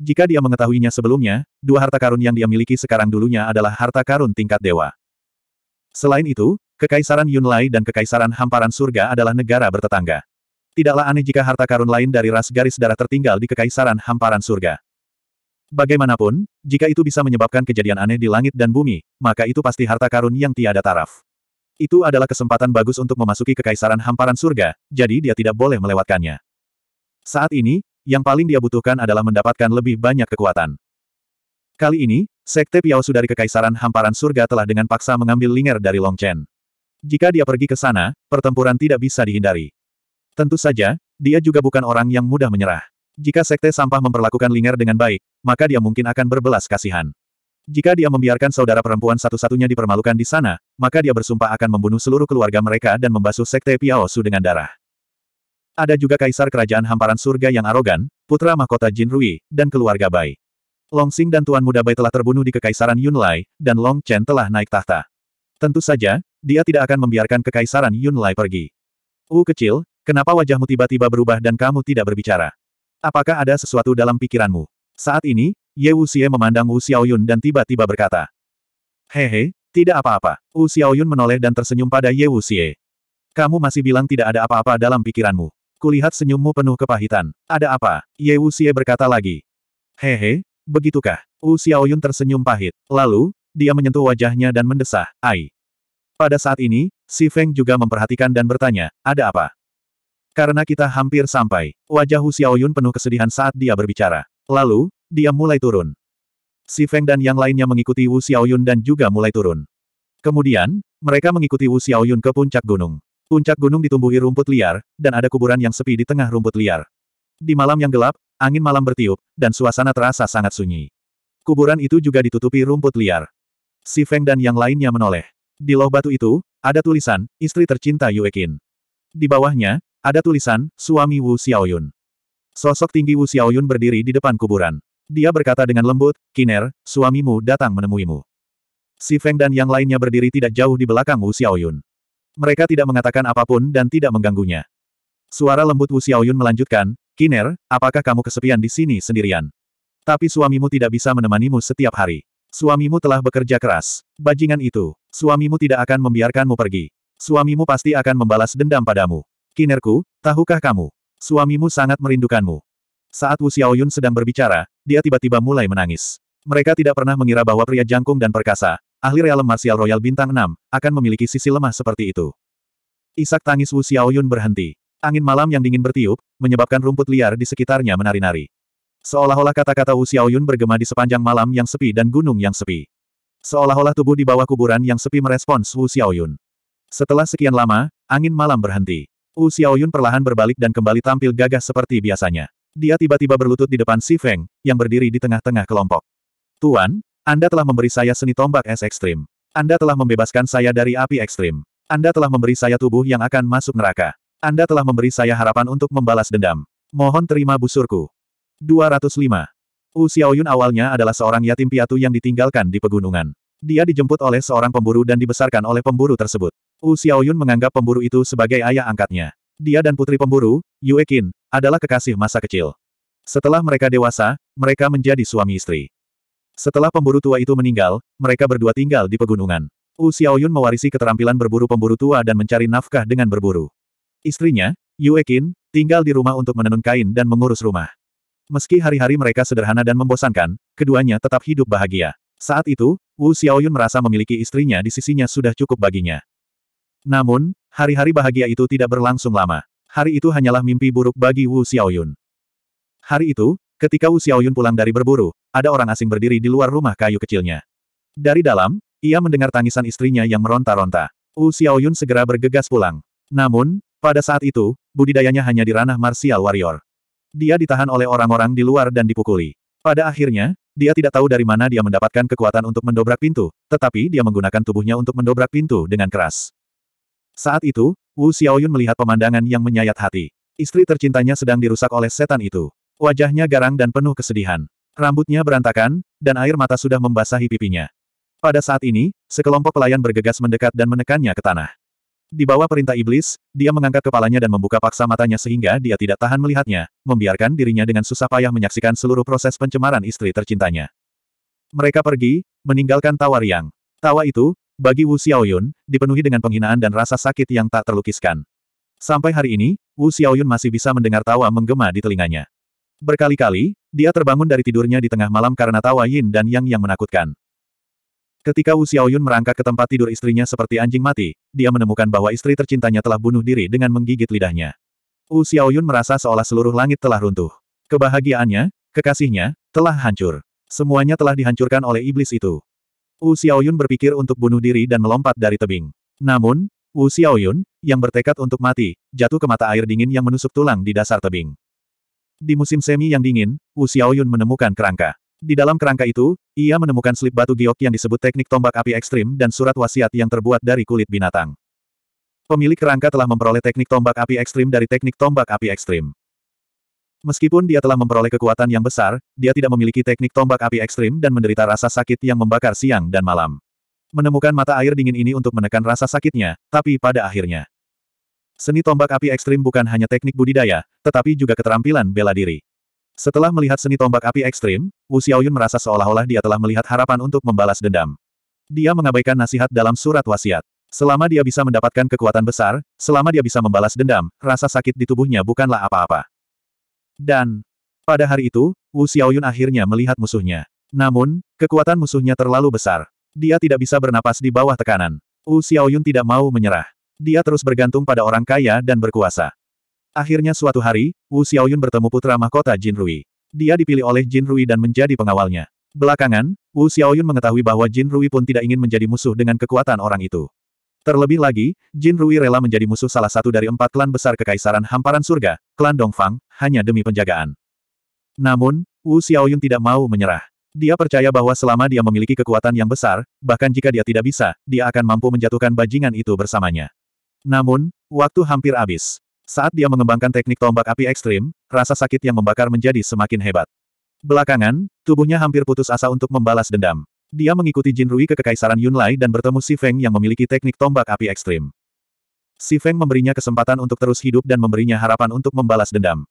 Jika dia mengetahuinya sebelumnya, dua harta karun yang dia miliki sekarang dulunya adalah harta karun tingkat dewa. Selain itu, Kekaisaran Yunlai dan Kekaisaran Hamparan Surga adalah negara bertetangga. Tidaklah aneh jika harta karun lain dari ras garis darah tertinggal di Kekaisaran Hamparan Surga. Bagaimanapun, jika itu bisa menyebabkan kejadian aneh di langit dan bumi, maka itu pasti harta karun yang tiada taraf. Itu adalah kesempatan bagus untuk memasuki kekaisaran hamparan surga, jadi dia tidak boleh melewatkannya. Saat ini, yang paling dia butuhkan adalah mendapatkan lebih banyak kekuatan. Kali ini, Sekte Piaosu dari Kekaisaran Hamparan Surga telah dengan paksa mengambil Linger dari Long Chen. Jika dia pergi ke sana, pertempuran tidak bisa dihindari. Tentu saja, dia juga bukan orang yang mudah menyerah. Jika Sekte Sampah memperlakukan Linger dengan baik, maka dia mungkin akan berbelas kasihan. Jika dia membiarkan saudara perempuan satu-satunya dipermalukan di sana, maka dia bersumpah akan membunuh seluruh keluarga mereka dan membasuh sekte Piaosu dengan darah. Ada juga kaisar kerajaan hamparan surga yang arogan, putra mahkota Jin Rui, dan keluarga Bai. Long Xing dan Tuan Muda Bai telah terbunuh di kekaisaran Yunlai, dan Long Chen telah naik tahta. Tentu saja, dia tidak akan membiarkan kekaisaran Yunlai pergi. Wu kecil, kenapa wajahmu tiba-tiba berubah dan kamu tidak berbicara? Apakah ada sesuatu dalam pikiranmu? Saat ini, Ye Wuxie memandang Wu Xiaoyun dan tiba-tiba berkata. Hehe, tidak apa-apa. Wu Xiaoyun menoleh dan tersenyum pada Ye Wuxie. Kamu masih bilang tidak ada apa-apa dalam pikiranmu. Kulihat senyummu penuh kepahitan. Ada apa? Ye Wuxie berkata lagi. Hehe, begitukah? Wu Xiaoyun tersenyum pahit. Lalu, dia menyentuh wajahnya dan mendesah, Ai. Pada saat ini, Si Feng juga memperhatikan dan bertanya, ada apa? Karena kita hampir sampai, wajah Wu Xiaoyun penuh kesedihan saat dia berbicara. Lalu, dia mulai turun. Si Feng dan yang lainnya mengikuti Wu Xiaoyun dan juga mulai turun. Kemudian, mereka mengikuti Wu Xiaoyun ke puncak gunung. Puncak gunung ditumbuhi rumput liar, dan ada kuburan yang sepi di tengah rumput liar. Di malam yang gelap, angin malam bertiup, dan suasana terasa sangat sunyi. Kuburan itu juga ditutupi rumput liar. Si Feng dan yang lainnya menoleh. Di loh batu itu, ada tulisan, istri tercinta Qin. Di bawahnya, ada tulisan, suami Wu Xiaoyun. Sosok tinggi Wu Xiaoyun berdiri di depan kuburan. Dia berkata dengan lembut, Kiner, suamimu datang menemuimu. Si Feng dan yang lainnya berdiri tidak jauh di belakang Wu Xiaoyun. Mereka tidak mengatakan apapun dan tidak mengganggunya. Suara lembut Wu Xiaoyun melanjutkan, Kiner, apakah kamu kesepian di sini sendirian? Tapi suamimu tidak bisa menemanimu setiap hari. Suamimu telah bekerja keras. Bajingan itu, suamimu tidak akan membiarkanmu pergi. Suamimu pasti akan membalas dendam padamu. Kinerku, tahukah kamu? Suamimu sangat merindukanmu. Saat Wu Xiaoyun sedang berbicara, dia tiba-tiba mulai menangis. Mereka tidak pernah mengira bahwa pria jangkung dan perkasa, ahli realem martial royal bintang 6, akan memiliki sisi lemah seperti itu. Isak tangis Wu Xiaoyun berhenti. Angin malam yang dingin bertiup, menyebabkan rumput liar di sekitarnya menari-nari. Seolah-olah kata-kata Wu Xiaoyun bergema di sepanjang malam yang sepi dan gunung yang sepi. Seolah-olah tubuh di bawah kuburan yang sepi merespons Wu Xiaoyun. Setelah sekian lama, angin malam berhenti. Wu Xiaoyun perlahan berbalik dan kembali tampil gagah seperti biasanya. Dia tiba-tiba berlutut di depan Si Feng, yang berdiri di tengah-tengah kelompok. Tuan, Anda telah memberi saya seni tombak es ekstrim. Anda telah membebaskan saya dari api ekstrim. Anda telah memberi saya tubuh yang akan masuk neraka. Anda telah memberi saya harapan untuk membalas dendam. Mohon terima busurku. 205. Wu Xiaoyun awalnya adalah seorang yatim piatu yang ditinggalkan di pegunungan. Dia dijemput oleh seorang pemburu dan dibesarkan oleh pemburu tersebut. Wu Xiaoyun menganggap pemburu itu sebagai ayah angkatnya. Dia dan putri pemburu, Yue Qin, adalah kekasih masa kecil. Setelah mereka dewasa, mereka menjadi suami istri. Setelah pemburu tua itu meninggal, mereka berdua tinggal di pegunungan. Wu Xiaoyun mewarisi keterampilan berburu pemburu tua dan mencari nafkah dengan berburu. Istrinya, Yue Qin, tinggal di rumah untuk menenun kain dan mengurus rumah. Meski hari-hari mereka sederhana dan membosankan, keduanya tetap hidup bahagia. Saat itu, Wu Xiaoyun merasa memiliki istrinya di sisinya sudah cukup baginya. Namun, hari-hari bahagia itu tidak berlangsung lama. Hari itu hanyalah mimpi buruk bagi Wu Xiaoyun. Hari itu, ketika Wu Xiaoyun pulang dari berburu, ada orang asing berdiri di luar rumah kayu kecilnya. Dari dalam, ia mendengar tangisan istrinya yang meronta-ronta. Wu Xiaoyun segera bergegas pulang. Namun, pada saat itu, budidayanya hanya di ranah martial warrior. Dia ditahan oleh orang-orang di luar dan dipukuli. Pada akhirnya, dia tidak tahu dari mana dia mendapatkan kekuatan untuk mendobrak pintu, tetapi dia menggunakan tubuhnya untuk mendobrak pintu dengan keras. Saat itu, Wu Xiaoyun melihat pemandangan yang menyayat hati. Istri tercintanya sedang dirusak oleh setan itu. Wajahnya garang dan penuh kesedihan. Rambutnya berantakan, dan air mata sudah membasahi pipinya. Pada saat ini, sekelompok pelayan bergegas mendekat dan menekannya ke tanah. Di bawah perintah iblis, dia mengangkat kepalanya dan membuka paksa matanya sehingga dia tidak tahan melihatnya, membiarkan dirinya dengan susah payah menyaksikan seluruh proses pencemaran istri tercintanya. Mereka pergi, meninggalkan tawa riang. Tawa itu, bagi Wu Xiaoyun, dipenuhi dengan penghinaan dan rasa sakit yang tak terlukiskan. Sampai hari ini, Wu Xiaoyun masih bisa mendengar tawa menggema di telinganya. Berkali-kali, dia terbangun dari tidurnya di tengah malam karena tawa Yin dan Yang yang menakutkan. Ketika Wu Xiaoyun merangkak ke tempat tidur istrinya seperti anjing mati, dia menemukan bahwa istri tercintanya telah bunuh diri dengan menggigit lidahnya. Wu Xiaoyun merasa seolah seluruh langit telah runtuh. Kebahagiaannya, kekasihnya, telah hancur. Semuanya telah dihancurkan oleh iblis itu. Wu Xiaoyun berpikir untuk bunuh diri dan melompat dari tebing. Namun, Wu Xiaoyun, yang bertekad untuk mati, jatuh ke mata air dingin yang menusuk tulang di dasar tebing. Di musim semi yang dingin, Wu Xiaoyun menemukan kerangka. Di dalam kerangka itu, ia menemukan slip batu giok yang disebut teknik tombak api ekstrim dan surat wasiat yang terbuat dari kulit binatang. Pemilik kerangka telah memperoleh teknik tombak api ekstrim dari teknik tombak api ekstrim. Meskipun dia telah memperoleh kekuatan yang besar, dia tidak memiliki teknik tombak api ekstrim dan menderita rasa sakit yang membakar siang dan malam. Menemukan mata air dingin ini untuk menekan rasa sakitnya, tapi pada akhirnya. Seni tombak api ekstrim bukan hanya teknik budidaya, tetapi juga keterampilan bela diri. Setelah melihat seni tombak api ekstrim, Wu Xiaoyun merasa seolah-olah dia telah melihat harapan untuk membalas dendam. Dia mengabaikan nasihat dalam surat wasiat. Selama dia bisa mendapatkan kekuatan besar, selama dia bisa membalas dendam, rasa sakit di tubuhnya bukanlah apa-apa. Dan, pada hari itu, Wu Xiaoyun akhirnya melihat musuhnya. Namun, kekuatan musuhnya terlalu besar. Dia tidak bisa bernapas di bawah tekanan. Wu Xiaoyun tidak mau menyerah. Dia terus bergantung pada orang kaya dan berkuasa. Akhirnya suatu hari, Wu Xiaoyun bertemu putra mahkota Jin Rui. Dia dipilih oleh Jin Rui dan menjadi pengawalnya. Belakangan, Wu Xiaoyun mengetahui bahwa Jin Rui pun tidak ingin menjadi musuh dengan kekuatan orang itu. Terlebih lagi, Jin Rui rela menjadi musuh salah satu dari empat klan besar Kekaisaran Hamparan Surga, klan Dongfang, hanya demi penjagaan. Namun, Wu Xiaoyun tidak mau menyerah. Dia percaya bahwa selama dia memiliki kekuatan yang besar, bahkan jika dia tidak bisa, dia akan mampu menjatuhkan bajingan itu bersamanya. Namun, waktu hampir habis. Saat dia mengembangkan teknik tombak api ekstrim, rasa sakit yang membakar menjadi semakin hebat. Belakangan, tubuhnya hampir putus asa untuk membalas dendam. Dia mengikuti Jin Rui ke Kekaisaran Yunlai dan bertemu Si Feng yang memiliki teknik tombak api ekstrim. Si Feng memberinya kesempatan untuk terus hidup dan memberinya harapan untuk membalas dendam.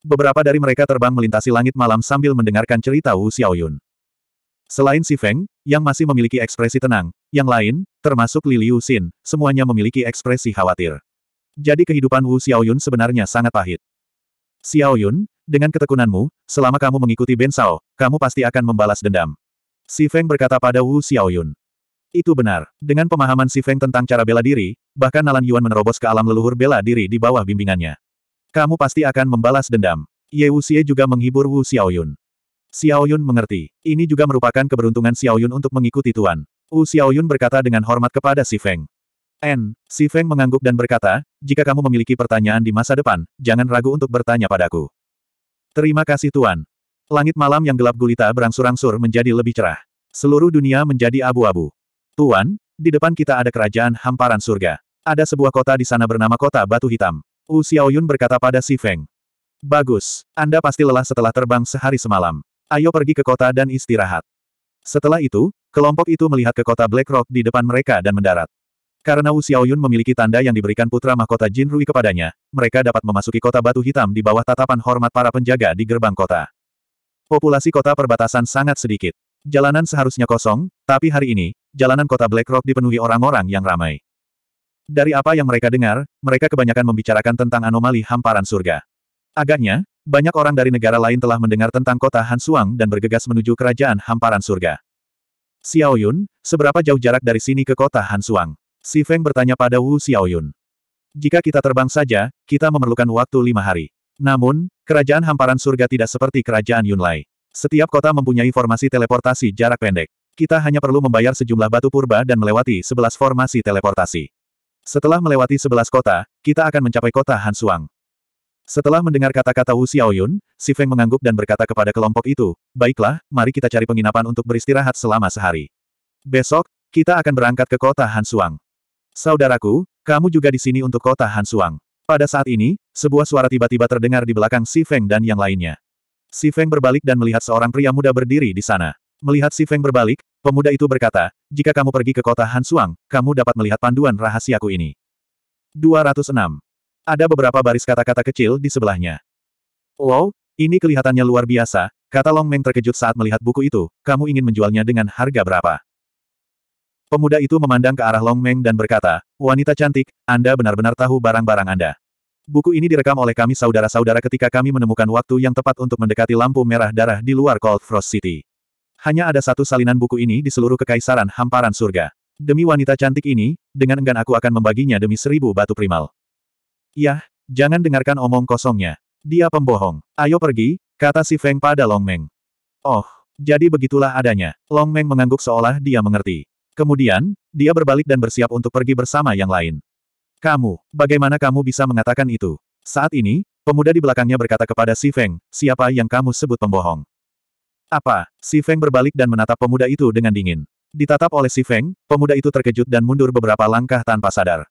Beberapa dari mereka terbang melintasi langit malam sambil mendengarkan cerita Wu Xiaoyun. Selain Si Feng, yang masih memiliki ekspresi tenang, yang lain, termasuk Li Liu Xin, semuanya memiliki ekspresi khawatir. Jadi kehidupan Wu Xiaoyun sebenarnya sangat pahit. Xiaoyun, dengan ketekunanmu, selama kamu mengikuti Ben Shao, kamu pasti akan membalas dendam. Si Feng berkata pada Wu Xiaoyun. Itu benar. Dengan pemahaman Si Feng tentang cara bela diri, bahkan Nalan Yuan menerobos ke alam leluhur bela diri di bawah bimbingannya. Kamu pasti akan membalas dendam. Ye Xie juga menghibur Wu Xiaoyun. Xiaoyun mengerti. Ini juga merupakan keberuntungan Xiaoyun untuk mengikuti Tuan. Wu Xiaoyun berkata dengan hormat kepada Si Feng. N. Si Feng mengangguk dan berkata, jika kamu memiliki pertanyaan di masa depan, jangan ragu untuk bertanya padaku. Terima kasih Tuan. Langit malam yang gelap gulita berangsur-angsur menjadi lebih cerah. Seluruh dunia menjadi abu-abu. Tuan, di depan kita ada kerajaan hamparan surga. Ada sebuah kota di sana bernama Kota Batu Hitam. Wu Xiaoyun berkata pada Si Feng. Bagus, Anda pasti lelah setelah terbang sehari semalam. Ayo pergi ke kota dan istirahat. Setelah itu, kelompok itu melihat ke kota Black Rock di depan mereka dan mendarat. Karena Wu Xiaoyun memiliki tanda yang diberikan putra mahkota Jin Rui kepadanya, mereka dapat memasuki kota Batu Hitam di bawah tatapan hormat para penjaga di gerbang kota. Populasi kota perbatasan sangat sedikit. Jalanan seharusnya kosong, tapi hari ini, jalanan kota Black Rock dipenuhi orang-orang yang ramai. Dari apa yang mereka dengar, mereka kebanyakan membicarakan tentang anomali hamparan surga. Agaknya, banyak orang dari negara lain telah mendengar tentang kota Hansuang dan bergegas menuju kerajaan hamparan surga. Xiaoyun, seberapa jauh jarak dari sini ke kota Hansuang? Si Feng bertanya pada Wu Xiaoyun. Jika kita terbang saja, kita memerlukan waktu lima hari. Namun, kerajaan hamparan surga tidak seperti kerajaan Yunlai. Setiap kota mempunyai formasi teleportasi jarak pendek. Kita hanya perlu membayar sejumlah batu purba dan melewati sebelas formasi teleportasi. Setelah melewati sebelas kota, kita akan mencapai kota Hansuang. Setelah mendengar kata-kata Wu Xiaoyun, Si Feng mengangguk dan berkata kepada kelompok itu, Baiklah, mari kita cari penginapan untuk beristirahat selama sehari. Besok, kita akan berangkat ke kota Hansuang. Saudaraku, kamu juga di sini untuk kota Hansuang. Pada saat ini, sebuah suara tiba-tiba terdengar di belakang Si Feng dan yang lainnya. Si Feng berbalik dan melihat seorang pria muda berdiri di sana. Melihat Si Feng berbalik, pemuda itu berkata, jika kamu pergi ke kota Hansuang, kamu dapat melihat panduan rahasiaku ini. 206. Ada beberapa baris kata-kata kecil di sebelahnya. Wow, ini kelihatannya luar biasa, kata Long Meng terkejut saat melihat buku itu, kamu ingin menjualnya dengan harga berapa? Pemuda itu memandang ke arah Long Meng dan berkata, Wanita cantik, Anda benar-benar tahu barang-barang Anda. Buku ini direkam oleh kami saudara-saudara ketika kami menemukan waktu yang tepat untuk mendekati lampu merah darah di luar Cold Frost City. Hanya ada satu salinan buku ini di seluruh kekaisaran hamparan surga. Demi wanita cantik ini, dengan enggan aku akan membaginya demi seribu batu primal. Yah, jangan dengarkan omong kosongnya. Dia pembohong. Ayo pergi, kata si Feng pada Long Meng. Oh, jadi begitulah adanya. Long Meng mengangguk seolah dia mengerti. Kemudian, dia berbalik dan bersiap untuk pergi bersama yang lain. Kamu, bagaimana kamu bisa mengatakan itu? Saat ini, pemuda di belakangnya berkata kepada Si Feng, siapa yang kamu sebut pembohong? Apa? Si Feng berbalik dan menatap pemuda itu dengan dingin. Ditatap oleh Si Feng, pemuda itu terkejut dan mundur beberapa langkah tanpa sadar.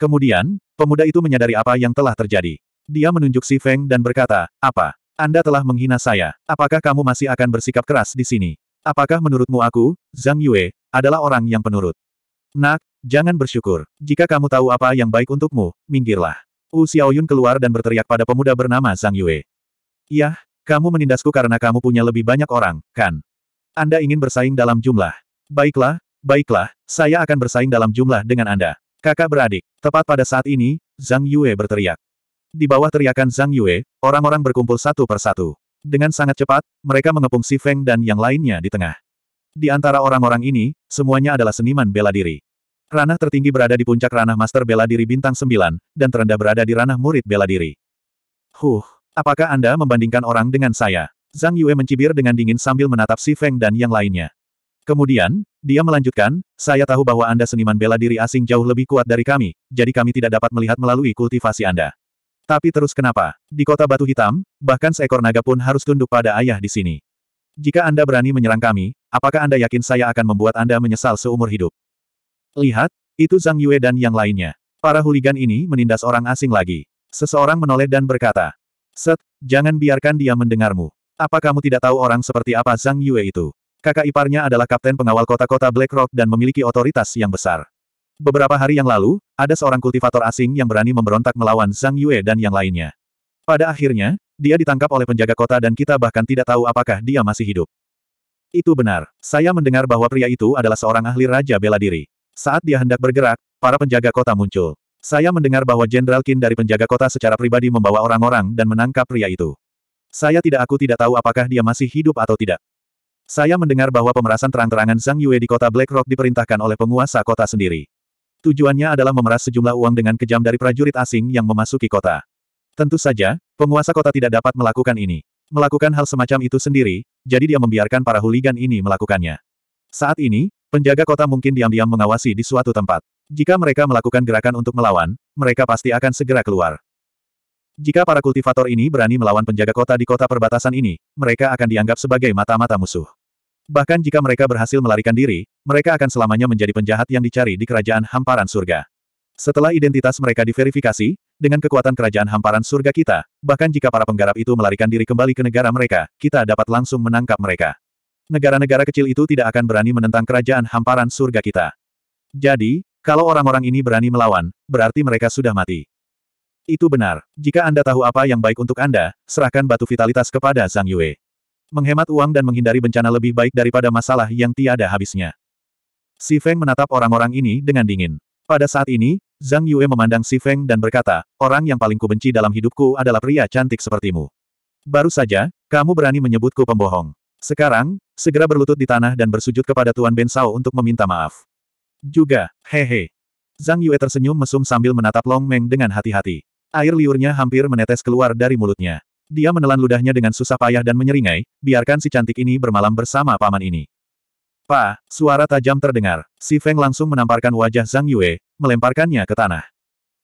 Kemudian, pemuda itu menyadari apa yang telah terjadi. Dia menunjuk Si Feng dan berkata, apa? Anda telah menghina saya. Apakah kamu masih akan bersikap keras di sini? Apakah menurutmu aku, Zhang Yue, adalah orang yang penurut. Nak, jangan bersyukur. Jika kamu tahu apa yang baik untukmu, minggirlah. Wu Xiaoyun keluar dan berteriak pada pemuda bernama Zhang Yue. Yah, kamu menindasku karena kamu punya lebih banyak orang, kan? Anda ingin bersaing dalam jumlah. Baiklah, baiklah, saya akan bersaing dalam jumlah dengan Anda. Kakak beradik, tepat pada saat ini, Zhang Yue berteriak. Di bawah teriakan Zhang Yue, orang-orang berkumpul satu persatu. Dengan sangat cepat, mereka mengepung Si Feng dan yang lainnya di tengah. Di antara orang-orang ini, semuanya adalah seniman bela diri. Ranah tertinggi berada di puncak ranah master bela diri bintang 9, dan terendah berada di ranah murid bela diri. Huh, apakah Anda membandingkan orang dengan saya? Zhang Yue mencibir dengan dingin sambil menatap Si Feng dan yang lainnya. Kemudian, dia melanjutkan, saya tahu bahwa Anda seniman bela diri asing jauh lebih kuat dari kami, jadi kami tidak dapat melihat melalui kultivasi Anda. Tapi terus kenapa? Di kota batu hitam, bahkan seekor naga pun harus tunduk pada ayah di sini. Jika Anda berani menyerang kami, apakah Anda yakin saya akan membuat Anda menyesal seumur hidup? Lihat, itu Zhang Yue dan yang lainnya. Para huligan ini menindas orang asing lagi. Seseorang menoleh dan berkata, Set, jangan biarkan dia mendengarmu. Apa kamu tidak tahu orang seperti apa Zhang Yue itu? Kakak iparnya adalah kapten pengawal kota-kota Black Rock dan memiliki otoritas yang besar. Beberapa hari yang lalu, ada seorang kultivator asing yang berani memberontak melawan Zhang Yue dan yang lainnya. Pada akhirnya, dia ditangkap oleh penjaga kota dan kita bahkan tidak tahu apakah dia masih hidup. Itu benar. Saya mendengar bahwa pria itu adalah seorang ahli Raja Bela Diri. Saat dia hendak bergerak, para penjaga kota muncul. Saya mendengar bahwa Jenderal Qin dari penjaga kota secara pribadi membawa orang-orang dan menangkap pria itu. Saya tidak aku tidak tahu apakah dia masih hidup atau tidak. Saya mendengar bahwa pemerasan terang-terangan Zhang Yue di kota Black Rock diperintahkan oleh penguasa kota sendiri. Tujuannya adalah memeras sejumlah uang dengan kejam dari prajurit asing yang memasuki kota. Tentu saja, penguasa kota tidak dapat melakukan ini. Melakukan hal semacam itu sendiri, jadi dia membiarkan para huligan ini melakukannya. Saat ini, penjaga kota mungkin diam-diam mengawasi di suatu tempat. Jika mereka melakukan gerakan untuk melawan, mereka pasti akan segera keluar. Jika para kultivator ini berani melawan penjaga kota di kota perbatasan ini, mereka akan dianggap sebagai mata-mata musuh. Bahkan jika mereka berhasil melarikan diri, mereka akan selamanya menjadi penjahat yang dicari di kerajaan hamparan surga. Setelah identitas mereka diverifikasi, dengan kekuatan kerajaan hamparan surga kita, bahkan jika para penggarap itu melarikan diri kembali ke negara mereka, kita dapat langsung menangkap mereka. Negara-negara kecil itu tidak akan berani menentang kerajaan hamparan surga kita. Jadi, kalau orang-orang ini berani melawan, berarti mereka sudah mati. Itu benar. Jika Anda tahu apa yang baik untuk Anda, serahkan batu vitalitas kepada Zhang Yue. Menghemat uang dan menghindari bencana lebih baik daripada masalah yang tiada habisnya. Si Feng menatap orang-orang ini dengan dingin. Pada saat ini, Zhang Yue memandang Si Feng dan berkata, orang yang paling kubenci dalam hidupku adalah pria cantik sepertimu. Baru saja, kamu berani menyebutku pembohong. Sekarang, segera berlutut di tanah dan bersujud kepada Tuan Ben Sao untuk meminta maaf. Juga, hehe. Zhang Yue tersenyum mesum sambil menatap Long Meng dengan hati-hati. Air liurnya hampir menetes keluar dari mulutnya. Dia menelan ludahnya dengan susah payah dan menyeringai, biarkan si cantik ini bermalam bersama paman ini. Pa, suara tajam terdengar. Si Feng langsung menamparkan wajah Zhang Yue, melemparkannya ke tanah.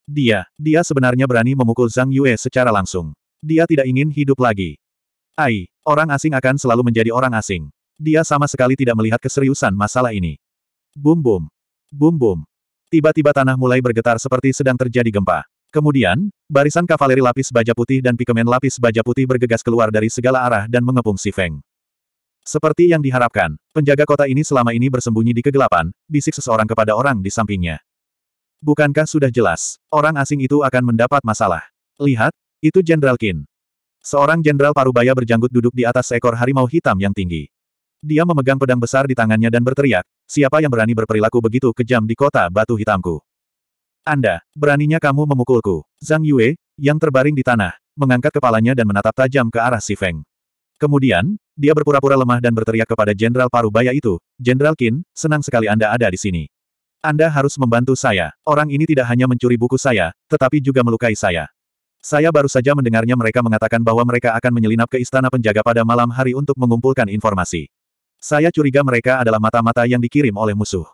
Dia, dia sebenarnya berani memukul Zhang Yue secara langsung. Dia tidak ingin hidup lagi. Ai, orang asing akan selalu menjadi orang asing. Dia sama sekali tidak melihat keseriusan masalah ini. Bum bum. Bum bum. Tiba-tiba tanah mulai bergetar seperti sedang terjadi gempa. Kemudian, barisan kavaleri lapis baja putih dan pikemen lapis baja putih bergegas keluar dari segala arah dan mengepung si Feng. Seperti yang diharapkan, penjaga kota ini selama ini bersembunyi di kegelapan, bisik seseorang kepada orang di sampingnya. Bukankah sudah jelas, orang asing itu akan mendapat masalah? Lihat, itu Jenderal Qin. Seorang jenderal parubaya berjanggut duduk di atas seekor harimau hitam yang tinggi. Dia memegang pedang besar di tangannya dan berteriak, siapa yang berani berperilaku begitu kejam di kota batu hitamku? Anda, beraninya kamu memukulku. Zhang Yue, yang terbaring di tanah, mengangkat kepalanya dan menatap tajam ke arah Si Feng. Kemudian, dia berpura-pura lemah dan berteriak kepada Jenderal Parubaya itu, Jenderal Qin, senang sekali Anda ada di sini. Anda harus membantu saya. Orang ini tidak hanya mencuri buku saya, tetapi juga melukai saya. Saya baru saja mendengarnya mereka mengatakan bahwa mereka akan menyelinap ke istana penjaga pada malam hari untuk mengumpulkan informasi. Saya curiga mereka adalah mata-mata yang dikirim oleh musuh.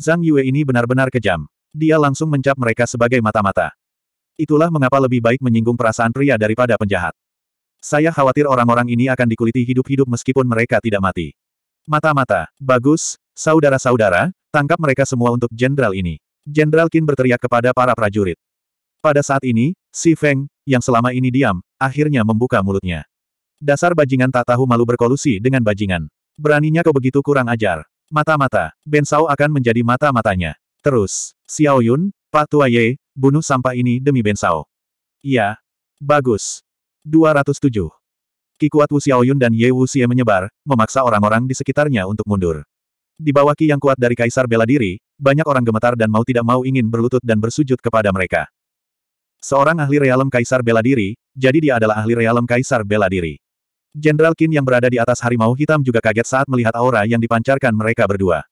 Zhang Yue ini benar-benar kejam. Dia langsung mencap mereka sebagai mata-mata. Itulah mengapa lebih baik menyinggung perasaan pria daripada penjahat. Saya khawatir orang-orang ini akan dikuliti hidup-hidup meskipun mereka tidak mati. Mata-mata, bagus, Saudara-saudara, tangkap mereka semua untuk jenderal ini. Jenderal Qin berteriak kepada para prajurit. Pada saat ini, Si Feng, yang selama ini diam, akhirnya membuka mulutnya. Dasar bajingan tak tahu malu berkolusi dengan bajingan. Beraninya kau begitu kurang ajar. Mata-mata, Ben Sao akan menjadi mata-matanya. Terus, Xiao Yun, Pak Tua Ye, bunuh sampah ini demi Ben Sao. Iya. Bagus. 207. Kikuat Wu Wu Yun dan Ye Wu Xie menyebar, memaksa orang-orang di sekitarnya untuk mundur. Di bawah ki yang kuat dari Kaisar bela diri, banyak orang gemetar dan mau tidak mau ingin berlutut dan bersujud kepada mereka. Seorang ahli realem Kaisar bela diri, jadi dia adalah ahli realem Kaisar bela diri. Jenderal Qin yang berada di atas harimau hitam juga kaget saat melihat aura yang dipancarkan mereka berdua.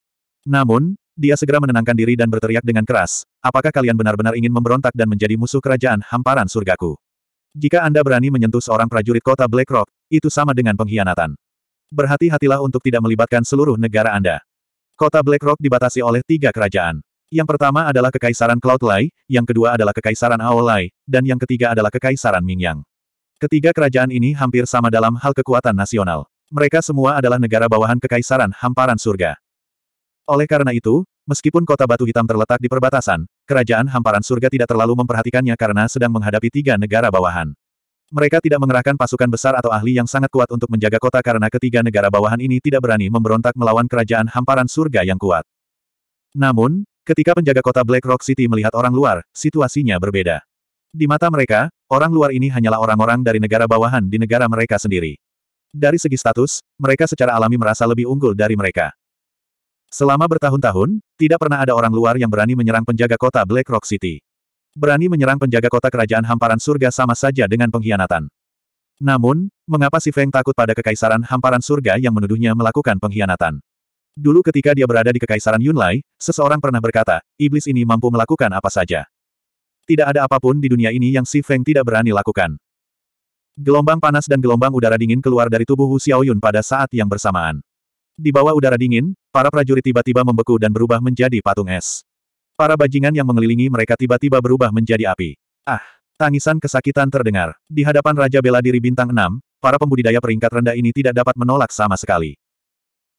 Namun, dia segera menenangkan diri dan berteriak dengan keras, apakah kalian benar-benar ingin memberontak dan menjadi musuh kerajaan hamparan surgaku? Jika Anda berani menyentuh seorang prajurit kota Blackrock, itu sama dengan pengkhianatan. Berhati-hatilah untuk tidak melibatkan seluruh negara Anda. Kota Black Rock dibatasi oleh tiga kerajaan. Yang pertama adalah Kekaisaran Cloud Lai, yang kedua adalah Kekaisaran Ao dan yang ketiga adalah Kekaisaran Mingyang. Ketiga kerajaan ini hampir sama dalam hal kekuatan nasional. Mereka semua adalah negara bawahan Kekaisaran Hamparan Surga. Oleh karena itu, meskipun kota batu hitam terletak di perbatasan, kerajaan Hamparan Surga tidak terlalu memperhatikannya karena sedang menghadapi tiga negara bawahan. Mereka tidak mengerahkan pasukan besar atau ahli yang sangat kuat untuk menjaga kota karena ketiga negara bawahan ini tidak berani memberontak melawan kerajaan hamparan surga yang kuat. Namun, ketika penjaga kota Black Rock City melihat orang luar, situasinya berbeda. Di mata mereka, orang luar ini hanyalah orang-orang dari negara bawahan di negara mereka sendiri. Dari segi status, mereka secara alami merasa lebih unggul dari mereka. Selama bertahun-tahun, tidak pernah ada orang luar yang berani menyerang penjaga kota Black Rock City. Berani menyerang penjaga kota kerajaan hamparan surga sama saja dengan pengkhianatan. Namun, mengapa si Feng takut pada kekaisaran hamparan surga yang menuduhnya melakukan pengkhianatan? Dulu ketika dia berada di kekaisaran Yunlai, seseorang pernah berkata, iblis ini mampu melakukan apa saja. Tidak ada apapun di dunia ini yang si Feng tidak berani lakukan. Gelombang panas dan gelombang udara dingin keluar dari tubuh Hu Xiaoyun pada saat yang bersamaan. Di bawah udara dingin, para prajurit tiba-tiba membeku dan berubah menjadi patung es. Para bajingan yang mengelilingi mereka tiba-tiba berubah menjadi api. Ah! Tangisan kesakitan terdengar. Di hadapan Raja Bela Diri Bintang 6, para pembudidaya peringkat rendah ini tidak dapat menolak sama sekali.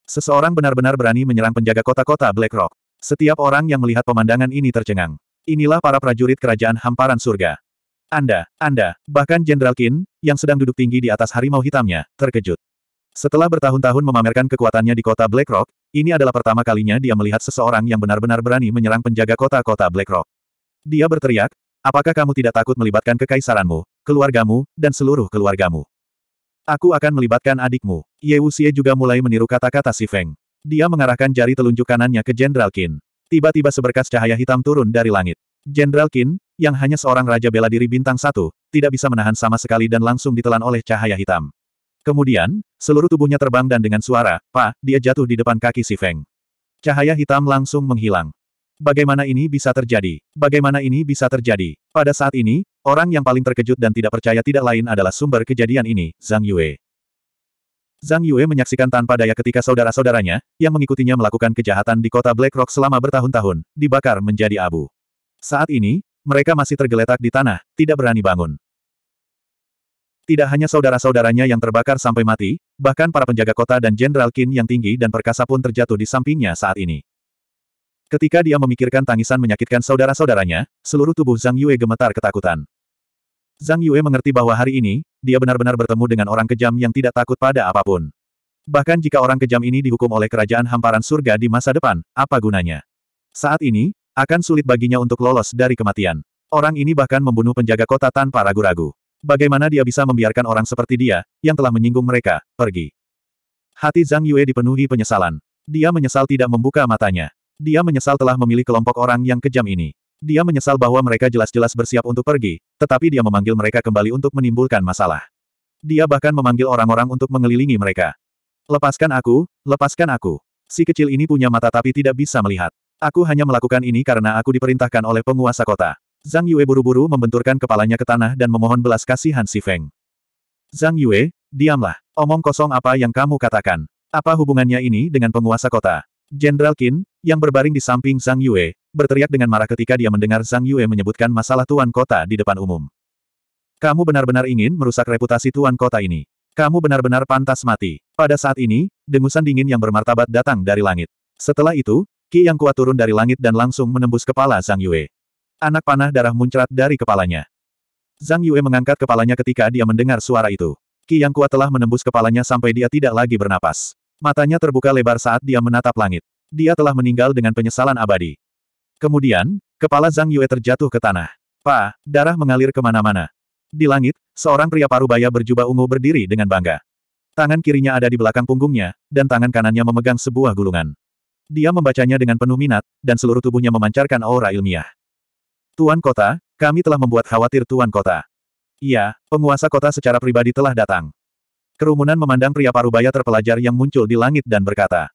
Seseorang benar-benar berani menyerang penjaga kota-kota Black Rock. Setiap orang yang melihat pemandangan ini tercengang. Inilah para prajurit kerajaan hamparan surga. Anda, Anda, bahkan Jenderal Qin, yang sedang duduk tinggi di atas harimau hitamnya, terkejut. Setelah bertahun-tahun memamerkan kekuatannya di kota Black Rock, ini adalah pertama kalinya dia melihat seseorang yang benar-benar berani menyerang penjaga kota-kota BlackRock. Dia berteriak, apakah kamu tidak takut melibatkan kekaisaranmu, keluargamu, dan seluruh keluargamu? Aku akan melibatkan adikmu. Ye Wuxie juga mulai meniru kata-kata Si Feng. Dia mengarahkan jari telunjuk kanannya ke Jenderal Qin. Tiba-tiba seberkas cahaya hitam turun dari langit. Jenderal Qin, yang hanya seorang raja bela diri bintang satu, tidak bisa menahan sama sekali dan langsung ditelan oleh cahaya hitam. Kemudian, seluruh tubuhnya terbang dan dengan suara, pa, dia jatuh di depan kaki si Feng. Cahaya hitam langsung menghilang. Bagaimana ini bisa terjadi? Bagaimana ini bisa terjadi? Pada saat ini, orang yang paling terkejut dan tidak percaya tidak lain adalah sumber kejadian ini, Zhang Yue. Zhang Yue menyaksikan tanpa daya ketika saudara-saudaranya, yang mengikutinya melakukan kejahatan di kota Black Rock selama bertahun-tahun, dibakar menjadi abu. Saat ini, mereka masih tergeletak di tanah, tidak berani bangun. Tidak hanya saudara-saudaranya yang terbakar sampai mati, bahkan para penjaga kota dan Jenderal Qin yang tinggi dan perkasa pun terjatuh di sampingnya saat ini. Ketika dia memikirkan tangisan menyakitkan saudara-saudaranya, seluruh tubuh Zhang Yue gemetar ketakutan. Zhang Yue mengerti bahwa hari ini, dia benar-benar bertemu dengan orang kejam yang tidak takut pada apapun. Bahkan jika orang kejam ini dihukum oleh kerajaan hamparan surga di masa depan, apa gunanya? Saat ini, akan sulit baginya untuk lolos dari kematian. Orang ini bahkan membunuh penjaga kota tanpa ragu-ragu. Bagaimana dia bisa membiarkan orang seperti dia, yang telah menyinggung mereka, pergi? Hati Zhang Yue dipenuhi penyesalan. Dia menyesal tidak membuka matanya. Dia menyesal telah memilih kelompok orang yang kejam ini. Dia menyesal bahwa mereka jelas-jelas bersiap untuk pergi, tetapi dia memanggil mereka kembali untuk menimbulkan masalah. Dia bahkan memanggil orang-orang untuk mengelilingi mereka. Lepaskan aku, lepaskan aku. Si kecil ini punya mata tapi tidak bisa melihat. Aku hanya melakukan ini karena aku diperintahkan oleh penguasa kota. Zhang Yue buru-buru membenturkan kepalanya ke tanah dan memohon belas kasihan si Feng. Zhang Yue, diamlah. Omong kosong apa yang kamu katakan. Apa hubungannya ini dengan penguasa kota? Jenderal Qin, yang berbaring di samping Zhang Yue, berteriak dengan marah ketika dia mendengar Zhang Yue menyebutkan masalah tuan kota di depan umum. Kamu benar-benar ingin merusak reputasi tuan kota ini. Kamu benar-benar pantas mati. Pada saat ini, dengusan dingin yang bermartabat datang dari langit. Setelah itu, qi yang kuat turun dari langit dan langsung menembus kepala Zhang Yue. Anak panah darah muncrat dari kepalanya. Zhang Yue mengangkat kepalanya ketika dia mendengar suara itu. Ki yang kuat telah menembus kepalanya sampai dia tidak lagi bernapas. Matanya terbuka lebar saat dia menatap langit. Dia telah meninggal dengan penyesalan abadi. Kemudian, kepala Zhang Yue terjatuh ke tanah. Pa, darah mengalir kemana-mana. Di langit, seorang pria parubaya berjubah ungu berdiri dengan bangga. Tangan kirinya ada di belakang punggungnya, dan tangan kanannya memegang sebuah gulungan. Dia membacanya dengan penuh minat, dan seluruh tubuhnya memancarkan aura ilmiah. Tuan Kota, kami telah membuat khawatir Tuan Kota. Iya, penguasa kota secara pribadi telah datang. Kerumunan memandang pria parubaya terpelajar yang muncul di langit dan berkata.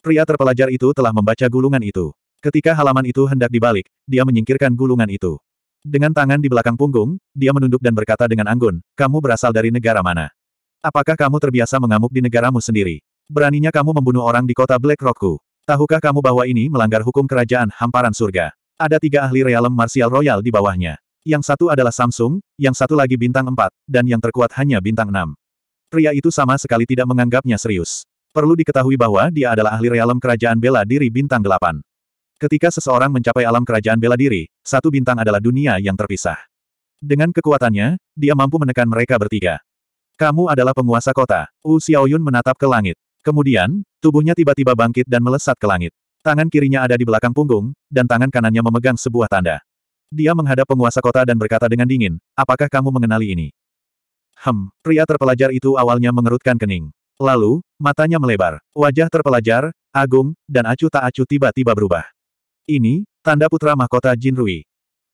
Pria terpelajar itu telah membaca gulungan itu. Ketika halaman itu hendak dibalik, dia menyingkirkan gulungan itu. Dengan tangan di belakang punggung, dia menunduk dan berkata dengan anggun, kamu berasal dari negara mana? Apakah kamu terbiasa mengamuk di negaramu sendiri? Beraninya kamu membunuh orang di kota Black Rockku. Tahukah kamu bahwa ini melanggar hukum kerajaan hamparan surga? Ada tiga ahli realem martial royal di bawahnya. Yang satu adalah Samsung, yang satu lagi bintang 4, dan yang terkuat hanya bintang 6. Pria itu sama sekali tidak menganggapnya serius. Perlu diketahui bahwa dia adalah ahli realem kerajaan bela diri bintang 8. Ketika seseorang mencapai alam kerajaan bela diri, satu bintang adalah dunia yang terpisah. Dengan kekuatannya, dia mampu menekan mereka bertiga. Kamu adalah penguasa kota. Wu Xiaoyun menatap ke langit. Kemudian, tubuhnya tiba-tiba bangkit dan melesat ke langit. Tangan kirinya ada di belakang punggung, dan tangan kanannya memegang sebuah tanda. Dia menghadap penguasa kota dan berkata dengan dingin, apakah kamu mengenali ini? Hem, pria terpelajar itu awalnya mengerutkan kening. Lalu, matanya melebar. Wajah terpelajar, agung, dan acuh tak acuh tiba-tiba berubah. Ini, tanda putra mahkota Jinrui.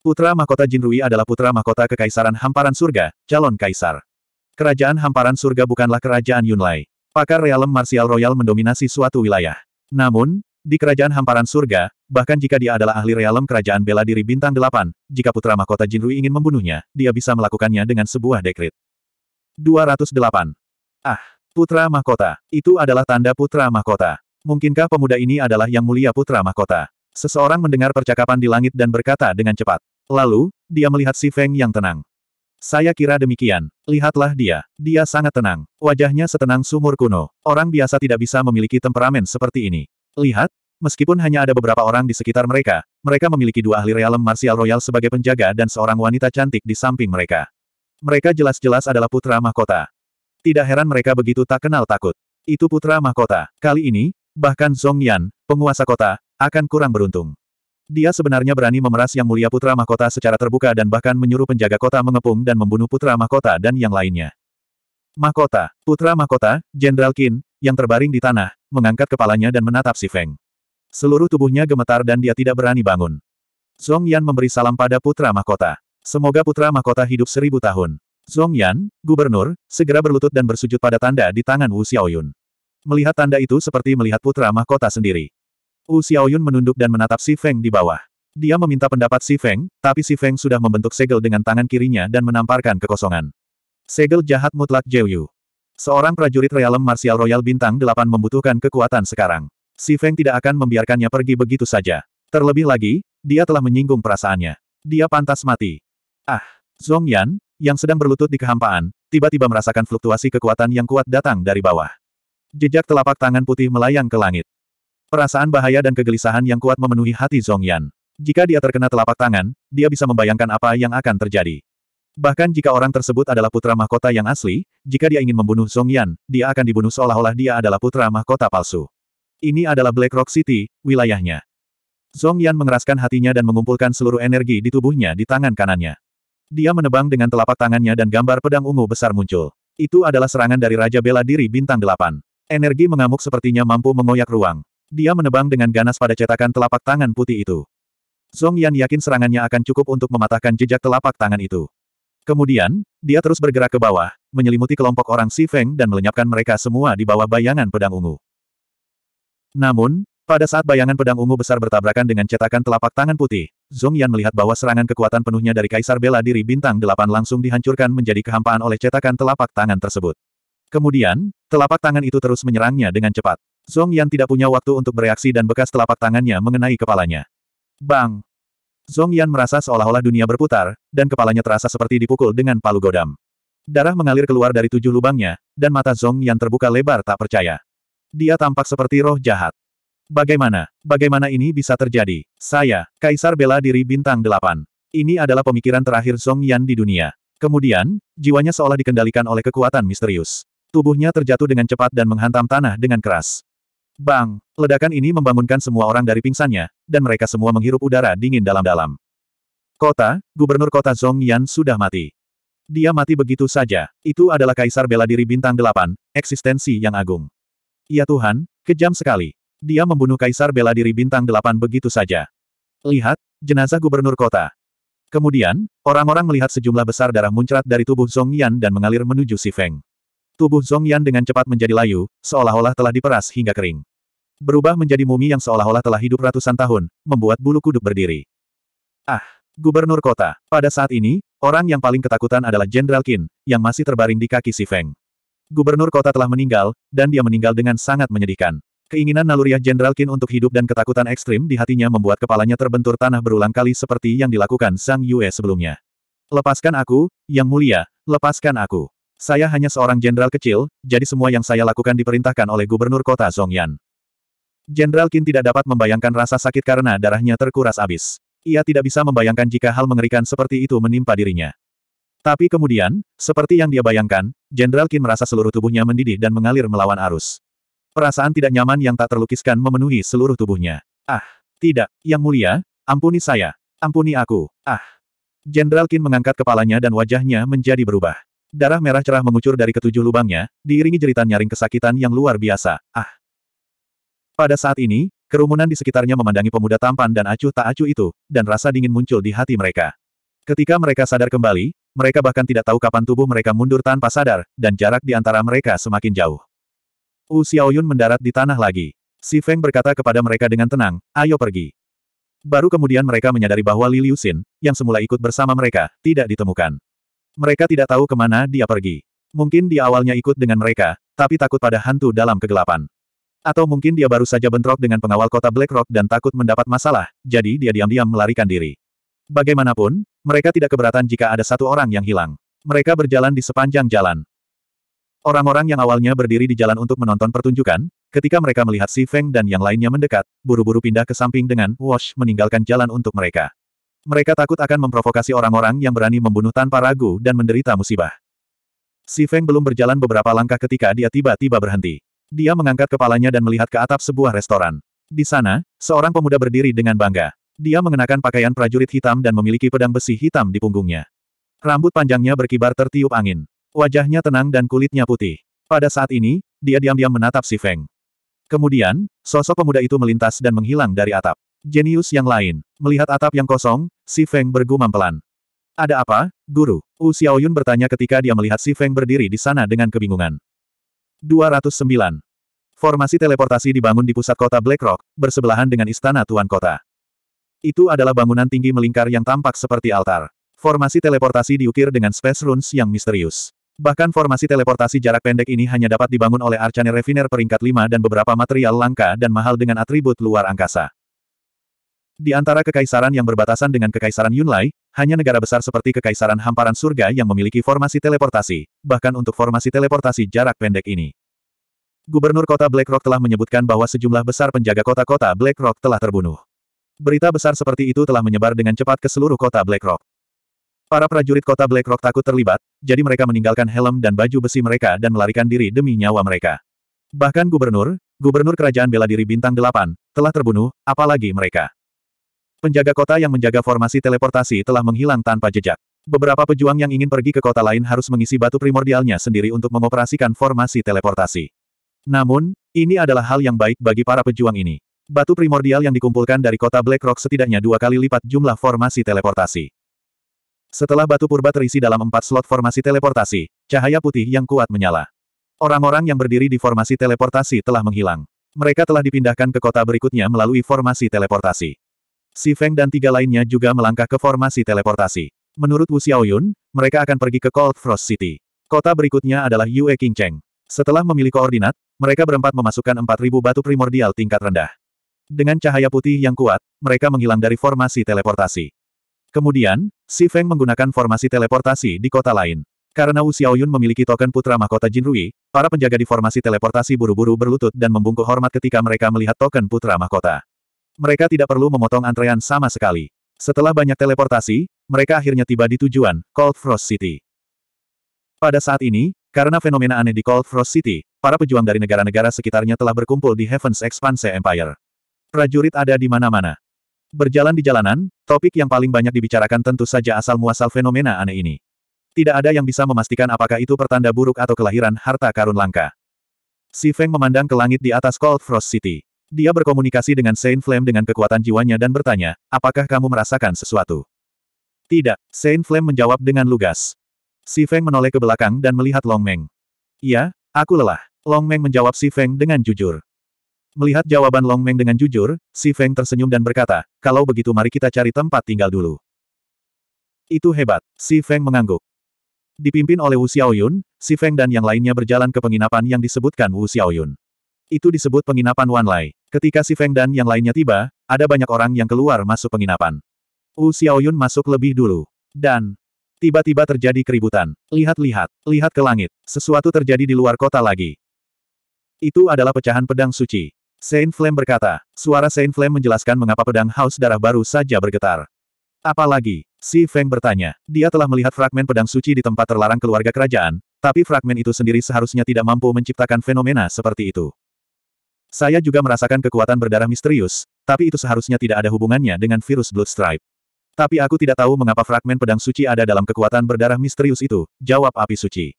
Putra mahkota Jinrui adalah putra mahkota Kekaisaran Hamparan Surga, calon kaisar. Kerajaan Hamparan Surga bukanlah kerajaan Yunlai. Pakar realem martial royal mendominasi suatu wilayah. Namun, di kerajaan hamparan surga, bahkan jika dia adalah ahli realem kerajaan bela diri bintang delapan, jika putra mahkota Jinrui ingin membunuhnya, dia bisa melakukannya dengan sebuah dekrit. 208. Ah, putra mahkota. Itu adalah tanda putra mahkota. Mungkinkah pemuda ini adalah yang mulia putra mahkota? Seseorang mendengar percakapan di langit dan berkata dengan cepat. Lalu, dia melihat si Feng yang tenang. Saya kira demikian. Lihatlah dia. Dia sangat tenang. Wajahnya setenang sumur kuno. Orang biasa tidak bisa memiliki temperamen seperti ini. Lihat, meskipun hanya ada beberapa orang di sekitar mereka, mereka memiliki dua ahli realem martial royal sebagai penjaga dan seorang wanita cantik di samping mereka. Mereka jelas-jelas adalah putra mahkota. Tidak heran mereka begitu tak kenal takut. Itu putra mahkota. Kali ini, bahkan Song Yan, penguasa kota, akan kurang beruntung. Dia sebenarnya berani memeras Yang Mulia Putra Mahkota secara terbuka dan bahkan menyuruh penjaga kota mengepung dan membunuh Putra Mahkota dan yang lainnya. Mahkota, Putra Mahkota, Jenderal Qin, yang terbaring di tanah, mengangkat kepalanya dan menatap si Feng. Seluruh tubuhnya gemetar dan dia tidak berani bangun. Zhong Yan memberi salam pada putra mahkota. Semoga putra mahkota hidup seribu tahun. Zhong Yan, gubernur, segera berlutut dan bersujud pada tanda di tangan Wu Xiaoyun. Melihat tanda itu seperti melihat putra mahkota sendiri. Wu Xiaoyun menunduk dan menatap si Feng di bawah. Dia meminta pendapat si Feng, tapi si Feng sudah membentuk segel dengan tangan kirinya dan menamparkan kekosongan. Segel jahat mutlak Jeyu. Seorang prajurit realem Martial royal bintang 8 membutuhkan kekuatan sekarang. Si Feng tidak akan membiarkannya pergi begitu saja. Terlebih lagi, dia telah menyinggung perasaannya. Dia pantas mati. Ah, Zhong Yan, yang sedang berlutut di kehampaan, tiba-tiba merasakan fluktuasi kekuatan yang kuat datang dari bawah. Jejak telapak tangan putih melayang ke langit. Perasaan bahaya dan kegelisahan yang kuat memenuhi hati Zhong Yan. Jika dia terkena telapak tangan, dia bisa membayangkan apa yang akan terjadi. Bahkan jika orang tersebut adalah putra mahkota yang asli, jika dia ingin membunuh Song Yan, dia akan dibunuh seolah-olah dia adalah putra mahkota palsu. Ini adalah Black Rock City, wilayahnya. Song Yan mengeraskan hatinya dan mengumpulkan seluruh energi di tubuhnya di tangan kanannya. Dia menebang dengan telapak tangannya dan gambar pedang ungu besar muncul. Itu adalah serangan dari Raja Bela Diri Bintang 8. Energi mengamuk sepertinya mampu mengoyak ruang. Dia menebang dengan ganas pada cetakan telapak tangan putih itu. Song Yan yakin serangannya akan cukup untuk mematahkan jejak telapak tangan itu. Kemudian, dia terus bergerak ke bawah, menyelimuti kelompok orang Si Feng dan melenyapkan mereka semua di bawah bayangan pedang ungu. Namun, pada saat bayangan pedang ungu besar bertabrakan dengan cetakan telapak tangan putih, Zong Yan melihat bahwa serangan kekuatan penuhnya dari Kaisar Bela Diri Bintang Delapan langsung dihancurkan menjadi kehampaan oleh cetakan telapak tangan tersebut. Kemudian, telapak tangan itu terus menyerangnya dengan cepat. Zong Yan tidak punya waktu untuk bereaksi dan bekas telapak tangannya mengenai kepalanya. Bang! Zong Yan merasa seolah-olah dunia berputar, dan kepalanya terasa seperti dipukul dengan palu godam. Darah mengalir keluar dari tujuh lubangnya, dan mata Zong Yan terbuka lebar tak percaya. Dia tampak seperti roh jahat. Bagaimana? Bagaimana ini bisa terjadi? Saya, Kaisar Bela Diri Bintang Delapan. Ini adalah pemikiran terakhir Zong Yan di dunia. Kemudian, jiwanya seolah dikendalikan oleh kekuatan misterius. Tubuhnya terjatuh dengan cepat dan menghantam tanah dengan keras. Bang! Ledakan ini membangunkan semua orang dari pingsannya, dan mereka semua menghirup udara dingin dalam-dalam. Kota, gubernur kota Zhongyan sudah mati. Dia mati begitu saja. Itu adalah kaisar bela diri bintang delapan, eksistensi yang agung. Ya Tuhan, kejam sekali. Dia membunuh kaisar bela diri bintang delapan begitu saja. Lihat, jenazah gubernur kota. Kemudian, orang-orang melihat sejumlah besar darah muncrat dari tubuh Zhongyan dan mengalir menuju Si Feng. Tubuh Zong Yan dengan cepat menjadi layu, seolah-olah telah diperas hingga kering. Berubah menjadi mumi yang seolah-olah telah hidup ratusan tahun, membuat bulu kuduk berdiri. Ah, Gubernur Kota, pada saat ini, orang yang paling ketakutan adalah Jenderal Qin, yang masih terbaring di kaki si Feng. Gubernur Kota telah meninggal, dan dia meninggal dengan sangat menyedihkan. Keinginan naluriah Jenderal Qin untuk hidup dan ketakutan ekstrim di hatinya membuat kepalanya terbentur tanah berulang kali seperti yang dilakukan Sang Yue sebelumnya. Lepaskan aku, Yang Mulia, lepaskan aku. Saya hanya seorang jenderal kecil, jadi semua yang saya lakukan diperintahkan oleh gubernur kota Zongyan. Jenderal Qin tidak dapat membayangkan rasa sakit karena darahnya terkuras abis. Ia tidak bisa membayangkan jika hal mengerikan seperti itu menimpa dirinya. Tapi kemudian, seperti yang dia bayangkan, Jenderal Qin merasa seluruh tubuhnya mendidih dan mengalir melawan arus. Perasaan tidak nyaman yang tak terlukiskan memenuhi seluruh tubuhnya. Ah, tidak, Yang Mulia, ampuni saya. Ampuni aku. Ah. Jenderal Qin mengangkat kepalanya dan wajahnya menjadi berubah. Darah merah cerah mengucur dari ketujuh lubangnya, diiringi jeritan nyaring kesakitan yang luar biasa. Ah! Pada saat ini, kerumunan di sekitarnya memandangi pemuda tampan dan acuh tak acuh itu, dan rasa dingin muncul di hati mereka. Ketika mereka sadar kembali, mereka bahkan tidak tahu kapan tubuh mereka mundur tanpa sadar, dan jarak di antara mereka semakin jauh. Wu Xiaoyun mendarat di tanah lagi. Si Feng berkata kepada mereka dengan tenang, ayo pergi. Baru kemudian mereka menyadari bahwa Li Liu Xin, yang semula ikut bersama mereka, tidak ditemukan. Mereka tidak tahu kemana dia pergi. Mungkin dia awalnya ikut dengan mereka, tapi takut pada hantu dalam kegelapan. Atau mungkin dia baru saja bentrok dengan pengawal kota Black Rock dan takut mendapat masalah, jadi dia diam-diam melarikan diri. Bagaimanapun, mereka tidak keberatan jika ada satu orang yang hilang. Mereka berjalan di sepanjang jalan. Orang-orang yang awalnya berdiri di jalan untuk menonton pertunjukan, ketika mereka melihat Si Feng dan yang lainnya mendekat, buru-buru pindah ke samping dengan Wash meninggalkan jalan untuk mereka. Mereka takut akan memprovokasi orang-orang yang berani membunuh tanpa ragu dan menderita musibah. Si Feng belum berjalan beberapa langkah ketika dia tiba-tiba berhenti. Dia mengangkat kepalanya dan melihat ke atap sebuah restoran. Di sana, seorang pemuda berdiri dengan bangga. Dia mengenakan pakaian prajurit hitam dan memiliki pedang besi hitam di punggungnya. Rambut panjangnya berkibar tertiup angin. Wajahnya tenang dan kulitnya putih. Pada saat ini, dia diam-diam menatap si Feng. Kemudian, sosok pemuda itu melintas dan menghilang dari atap. Jenius yang lain. Melihat atap yang kosong, Si Feng bergumam pelan. Ada apa, guru? U Xiaoyun bertanya ketika dia melihat Si Feng berdiri di sana dengan kebingungan. 209. Formasi teleportasi dibangun di pusat kota Blackrock, bersebelahan dengan istana Tuan Kota. Itu adalah bangunan tinggi melingkar yang tampak seperti altar. Formasi teleportasi diukir dengan space runes yang misterius. Bahkan formasi teleportasi jarak pendek ini hanya dapat dibangun oleh Arcane Refiner peringkat 5 dan beberapa material langka dan mahal dengan atribut luar angkasa. Di antara kekaisaran yang berbatasan dengan Kekaisaran Yunlai, hanya negara besar seperti Kekaisaran Hamparan Surga yang memiliki formasi teleportasi, bahkan untuk formasi teleportasi jarak pendek ini. Gubernur kota Blackrock telah menyebutkan bahwa sejumlah besar penjaga kota-kota Blackrock telah terbunuh. Berita besar seperti itu telah menyebar dengan cepat ke seluruh kota Blackrock. Para prajurit kota Blackrock takut terlibat, jadi mereka meninggalkan helm dan baju besi mereka dan melarikan diri demi nyawa mereka. Bahkan gubernur, gubernur kerajaan bela diri bintang 8, telah terbunuh, apalagi mereka. Penjaga kota yang menjaga formasi teleportasi telah menghilang tanpa jejak. Beberapa pejuang yang ingin pergi ke kota lain harus mengisi batu primordialnya sendiri untuk mengoperasikan formasi teleportasi. Namun, ini adalah hal yang baik bagi para pejuang ini. Batu primordial yang dikumpulkan dari kota Black Rock setidaknya dua kali lipat jumlah formasi teleportasi. Setelah batu purba terisi dalam empat slot formasi teleportasi, cahaya putih yang kuat menyala. Orang-orang yang berdiri di formasi teleportasi telah menghilang. Mereka telah dipindahkan ke kota berikutnya melalui formasi teleportasi. Si Feng dan tiga lainnya juga melangkah ke formasi teleportasi. Menurut Wu Xiaoyun, mereka akan pergi ke Cold Frost City. Kota berikutnya adalah Yue Qingcheng. Setelah memilih koordinat, mereka berempat memasukkan 4.000 batu primordial tingkat rendah. Dengan cahaya putih yang kuat, mereka menghilang dari formasi teleportasi. Kemudian, Si Feng menggunakan formasi teleportasi di kota lain. Karena Wu Xiaoyun memiliki token putra mahkota Jinrui, para penjaga di formasi teleportasi buru-buru berlutut dan membungkuk hormat ketika mereka melihat token putra mahkota. Mereka tidak perlu memotong antrean sama sekali. Setelah banyak teleportasi, mereka akhirnya tiba di tujuan, Cold Frost City. Pada saat ini, karena fenomena aneh di Cold Frost City, para pejuang dari negara-negara sekitarnya telah berkumpul di Heaven's Expanse Empire. Prajurit ada di mana-mana. Berjalan di jalanan, topik yang paling banyak dibicarakan tentu saja asal-muasal fenomena aneh ini. Tidak ada yang bisa memastikan apakah itu pertanda buruk atau kelahiran harta karun langka. Si Feng memandang ke langit di atas Cold Frost City. Dia berkomunikasi dengan Saint Flame dengan kekuatan jiwanya dan bertanya, apakah kamu merasakan sesuatu? Tidak, Saint Flame menjawab dengan lugas. Si Feng menoleh ke belakang dan melihat Long Meng. "Ya, aku lelah. Long Meng menjawab Si Feng dengan jujur. Melihat jawaban Long Meng dengan jujur, Si Feng tersenyum dan berkata, kalau begitu mari kita cari tempat tinggal dulu. Itu hebat, Si Feng mengangguk. Dipimpin oleh Wu Xiaoyun, Si Feng dan yang lainnya berjalan ke penginapan yang disebutkan Wu Xiaoyun. Itu disebut penginapan Wan Lai. Ketika si Feng dan yang lainnya tiba, ada banyak orang yang keluar masuk penginapan. Wu Xiaoyun masuk lebih dulu. Dan, tiba-tiba terjadi keributan. Lihat-lihat, lihat ke langit. Sesuatu terjadi di luar kota lagi. Itu adalah pecahan pedang suci. Saint Flame berkata, suara Saint Flame menjelaskan mengapa pedang haus darah baru saja bergetar. Apalagi, si Feng bertanya, dia telah melihat fragmen pedang suci di tempat terlarang keluarga kerajaan, tapi fragmen itu sendiri seharusnya tidak mampu menciptakan fenomena seperti itu. Saya juga merasakan kekuatan berdarah misterius, tapi itu seharusnya tidak ada hubungannya dengan virus Blood Stripe. Tapi aku tidak tahu mengapa fragmen pedang suci ada dalam kekuatan berdarah misterius itu, jawab api suci.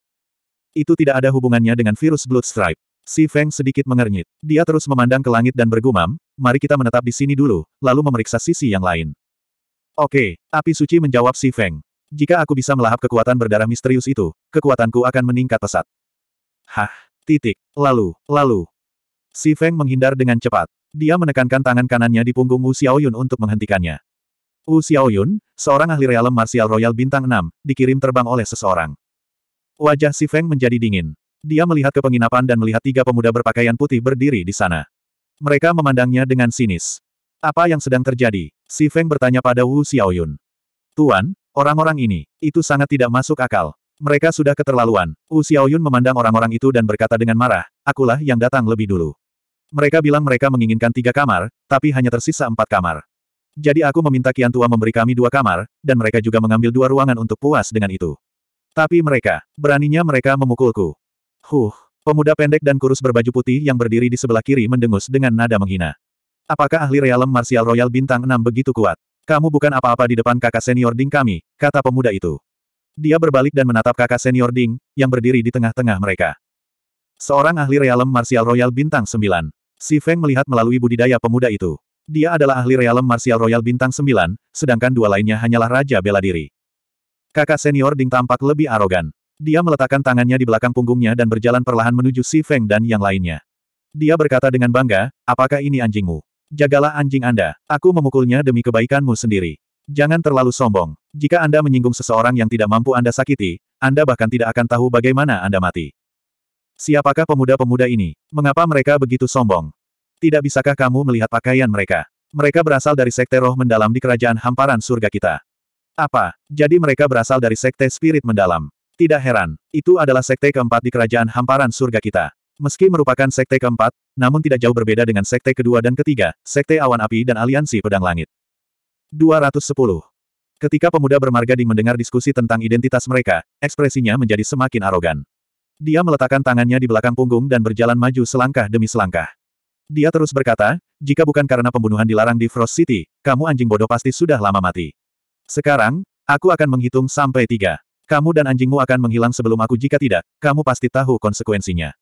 Itu tidak ada hubungannya dengan virus Blood Stripe. Si Feng sedikit mengernyit. Dia terus memandang ke langit dan bergumam, mari kita menetap di sini dulu, lalu memeriksa sisi yang lain. Oke, api suci menjawab Si Feng. Jika aku bisa melahap kekuatan berdarah misterius itu, kekuatanku akan meningkat pesat. Hah, titik. Lalu, lalu, Si Feng menghindar dengan cepat. Dia menekankan tangan kanannya di punggung Wu Xiaoyun untuk menghentikannya. Wu Xiaoyun, seorang ahli realem martial royal bintang 6, dikirim terbang oleh seseorang. Wajah Si Feng menjadi dingin. Dia melihat ke penginapan dan melihat tiga pemuda berpakaian putih berdiri di sana. Mereka memandangnya dengan sinis. Apa yang sedang terjadi? Si Feng bertanya pada Wu Xiaoyun. Tuan, orang-orang ini, itu sangat tidak masuk akal. Mereka sudah keterlaluan. Wu Xiaoyun memandang orang-orang itu dan berkata dengan marah, akulah yang datang lebih dulu. Mereka bilang mereka menginginkan tiga kamar, tapi hanya tersisa empat kamar. Jadi aku meminta Kian Tua memberi kami dua kamar, dan mereka juga mengambil dua ruangan untuk puas dengan itu. Tapi mereka, beraninya mereka memukulku. Huh, pemuda pendek dan kurus berbaju putih yang berdiri di sebelah kiri mendengus dengan nada menghina. Apakah ahli realem martial royal bintang 6 begitu kuat? Kamu bukan apa-apa di depan kakak senior Ding kami, kata pemuda itu. Dia berbalik dan menatap kakak senior Ding, yang berdiri di tengah-tengah mereka. Seorang ahli realem martial royal bintang 9. Si Feng melihat melalui budidaya pemuda itu. Dia adalah ahli realem marsial royal bintang 9, sedangkan dua lainnya hanyalah raja bela diri. Kakak senior Ding tampak lebih arogan. Dia meletakkan tangannya di belakang punggungnya dan berjalan perlahan menuju Si Feng dan yang lainnya. Dia berkata dengan bangga, apakah ini anjingmu? Jagalah anjing Anda. Aku memukulnya demi kebaikanmu sendiri. Jangan terlalu sombong. Jika Anda menyinggung seseorang yang tidak mampu Anda sakiti, Anda bahkan tidak akan tahu bagaimana Anda mati. Siapakah pemuda-pemuda ini? Mengapa mereka begitu sombong? Tidak bisakah kamu melihat pakaian mereka? Mereka berasal dari sekte roh mendalam di kerajaan hamparan surga kita. Apa? Jadi mereka berasal dari sekte spirit mendalam. Tidak heran, itu adalah sekte keempat di kerajaan hamparan surga kita. Meski merupakan sekte keempat, namun tidak jauh berbeda dengan sekte kedua dan ketiga, sekte awan api dan aliansi pedang langit. 210. Ketika pemuda bermarga di mendengar diskusi tentang identitas mereka, ekspresinya menjadi semakin arogan. Dia meletakkan tangannya di belakang punggung dan berjalan maju selangkah demi selangkah. Dia terus berkata, jika bukan karena pembunuhan dilarang di Frost City, kamu anjing bodoh pasti sudah lama mati. Sekarang, aku akan menghitung sampai tiga. Kamu dan anjingmu akan menghilang sebelum aku jika tidak, kamu pasti tahu konsekuensinya.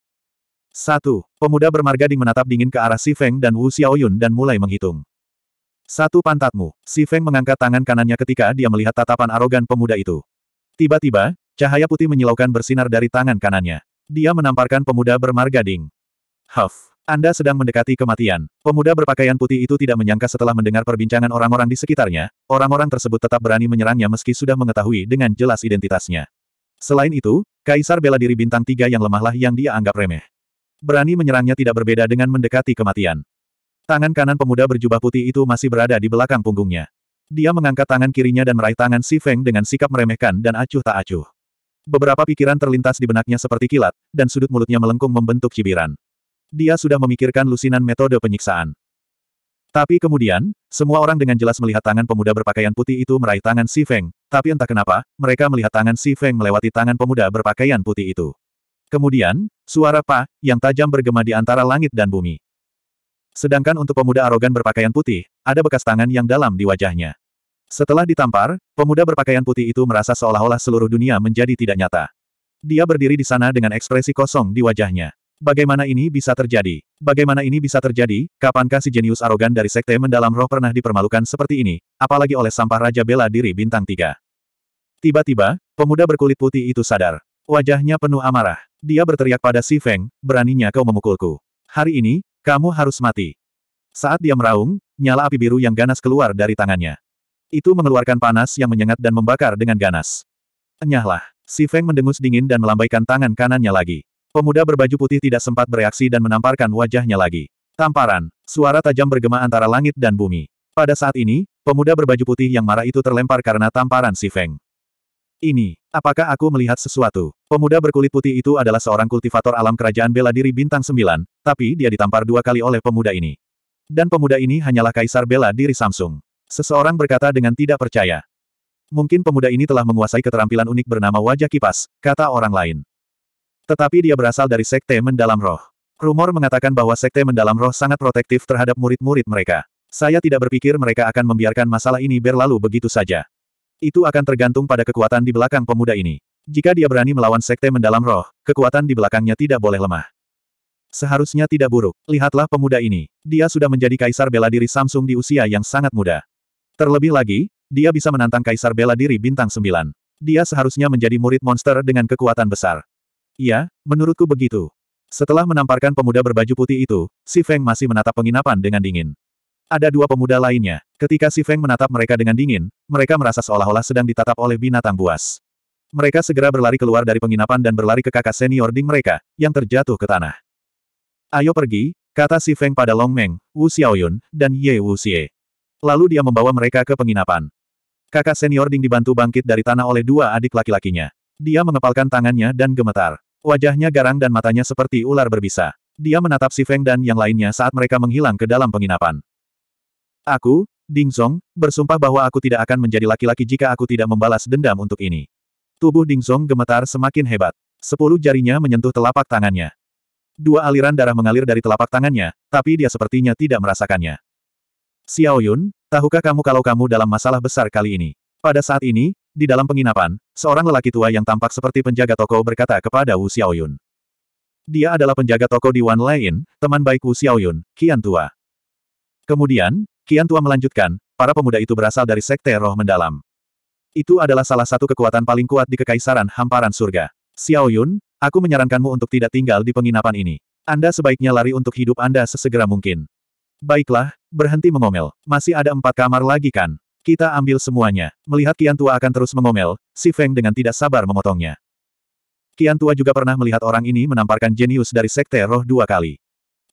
Satu, pemuda bermarga Di menatap dingin ke arah Si Feng dan Wu Xiaoyun dan mulai menghitung. Satu pantatmu, Si Feng mengangkat tangan kanannya ketika dia melihat tatapan arogan pemuda itu. Tiba-tiba, Cahaya putih menyilaukan bersinar dari tangan kanannya. Dia menamparkan pemuda bermarga Ding. Huff, Anda sedang mendekati kematian. Pemuda berpakaian putih itu tidak menyangka setelah mendengar perbincangan orang-orang di sekitarnya, orang-orang tersebut tetap berani menyerangnya meski sudah mengetahui dengan jelas identitasnya. Selain itu, Kaisar bela diri bintang tiga yang lemahlah yang dia anggap remeh. Berani menyerangnya tidak berbeda dengan mendekati kematian. Tangan kanan pemuda berjubah putih itu masih berada di belakang punggungnya. Dia mengangkat tangan kirinya dan meraih tangan Si Feng dengan sikap meremehkan dan acuh tak acuh. Beberapa pikiran terlintas di benaknya seperti kilat, dan sudut mulutnya melengkung membentuk cibiran. Dia sudah memikirkan lusinan metode penyiksaan. Tapi kemudian, semua orang dengan jelas melihat tangan pemuda berpakaian putih itu meraih tangan Si Feng, tapi entah kenapa, mereka melihat tangan Si Feng melewati tangan pemuda berpakaian putih itu. Kemudian, suara Pa, yang tajam bergema di antara langit dan bumi. Sedangkan untuk pemuda arogan berpakaian putih, ada bekas tangan yang dalam di wajahnya. Setelah ditampar, pemuda berpakaian putih itu merasa seolah-olah seluruh dunia menjadi tidak nyata. Dia berdiri di sana dengan ekspresi kosong di wajahnya. Bagaimana ini bisa terjadi? Bagaimana ini bisa terjadi? Kapankah si jenius arogan dari sekte mendalam roh pernah dipermalukan seperti ini, apalagi oleh sampah Raja Bela Diri Bintang tiga? Tiba-tiba, pemuda berkulit putih itu sadar. Wajahnya penuh amarah. Dia berteriak pada Si Feng, beraninya kau memukulku. Hari ini, kamu harus mati. Saat dia meraung, nyala api biru yang ganas keluar dari tangannya. Itu mengeluarkan panas yang menyengat dan membakar dengan ganas. Enyahlah. Si Feng mendengus dingin dan melambaikan tangan kanannya lagi. Pemuda berbaju putih tidak sempat bereaksi dan menamparkan wajahnya lagi. Tamparan. Suara tajam bergema antara langit dan bumi. Pada saat ini, pemuda berbaju putih yang marah itu terlempar karena tamparan si Feng. Ini, apakah aku melihat sesuatu? Pemuda berkulit putih itu adalah seorang kultivator alam kerajaan bela diri bintang Sembilan, tapi dia ditampar dua kali oleh pemuda ini. Dan pemuda ini hanyalah kaisar bela diri Samsung. Seseorang berkata dengan tidak percaya. Mungkin pemuda ini telah menguasai keterampilan unik bernama wajah kipas, kata orang lain. Tetapi dia berasal dari sekte mendalam roh. Rumor mengatakan bahwa sekte mendalam roh sangat protektif terhadap murid-murid mereka. Saya tidak berpikir mereka akan membiarkan masalah ini berlalu begitu saja. Itu akan tergantung pada kekuatan di belakang pemuda ini. Jika dia berani melawan sekte mendalam roh, kekuatan di belakangnya tidak boleh lemah. Seharusnya tidak buruk. Lihatlah pemuda ini. Dia sudah menjadi kaisar bela diri Samsung di usia yang sangat muda. Terlebih lagi, dia bisa menantang Kaisar Bela Diri Bintang Sembilan. Dia seharusnya menjadi murid monster dengan kekuatan besar. Iya, menurutku begitu. Setelah menamparkan pemuda berbaju putih itu, Si Feng masih menatap penginapan dengan dingin. Ada dua pemuda lainnya. Ketika Si Feng menatap mereka dengan dingin, mereka merasa seolah-olah sedang ditatap oleh binatang buas. Mereka segera berlari keluar dari penginapan dan berlari ke kakak senior Ding mereka, yang terjatuh ke tanah. Ayo pergi, kata Si Feng pada Long Meng, Wu Xiaoyun, dan Ye Wu Xie. Lalu dia membawa mereka ke penginapan. Kakak senior Ding dibantu bangkit dari tanah oleh dua adik laki-lakinya. Dia mengepalkan tangannya dan gemetar. Wajahnya garang dan matanya seperti ular berbisa. Dia menatap si Feng dan yang lainnya saat mereka menghilang ke dalam penginapan. Aku, Ding Zong, bersumpah bahwa aku tidak akan menjadi laki-laki jika aku tidak membalas dendam untuk ini. Tubuh Ding Zong gemetar semakin hebat. Sepuluh jarinya menyentuh telapak tangannya. Dua aliran darah mengalir dari telapak tangannya, tapi dia sepertinya tidak merasakannya. Xiao Yun, tahukah kamu kalau kamu dalam masalah besar kali ini? Pada saat ini, di dalam penginapan, seorang lelaki tua yang tampak seperti penjaga toko berkata kepada Wu Xiao Yun. Dia adalah penjaga toko di Wan Lain, teman baik Wu Yun, Qian Tua. Kemudian, Qian Tua melanjutkan, para pemuda itu berasal dari sekte roh mendalam. Itu adalah salah satu kekuatan paling kuat di Kekaisaran Hamparan Surga. Xiao Yun, aku menyarankanmu untuk tidak tinggal di penginapan ini. Anda sebaiknya lari untuk hidup Anda sesegera mungkin. Baiklah, Berhenti mengomel. Masih ada empat kamar lagi kan? Kita ambil semuanya. Melihat Kian Tua akan terus mengomel, si Feng dengan tidak sabar memotongnya. Kian Tua juga pernah melihat orang ini menamparkan jenius dari Sekte Roh dua kali.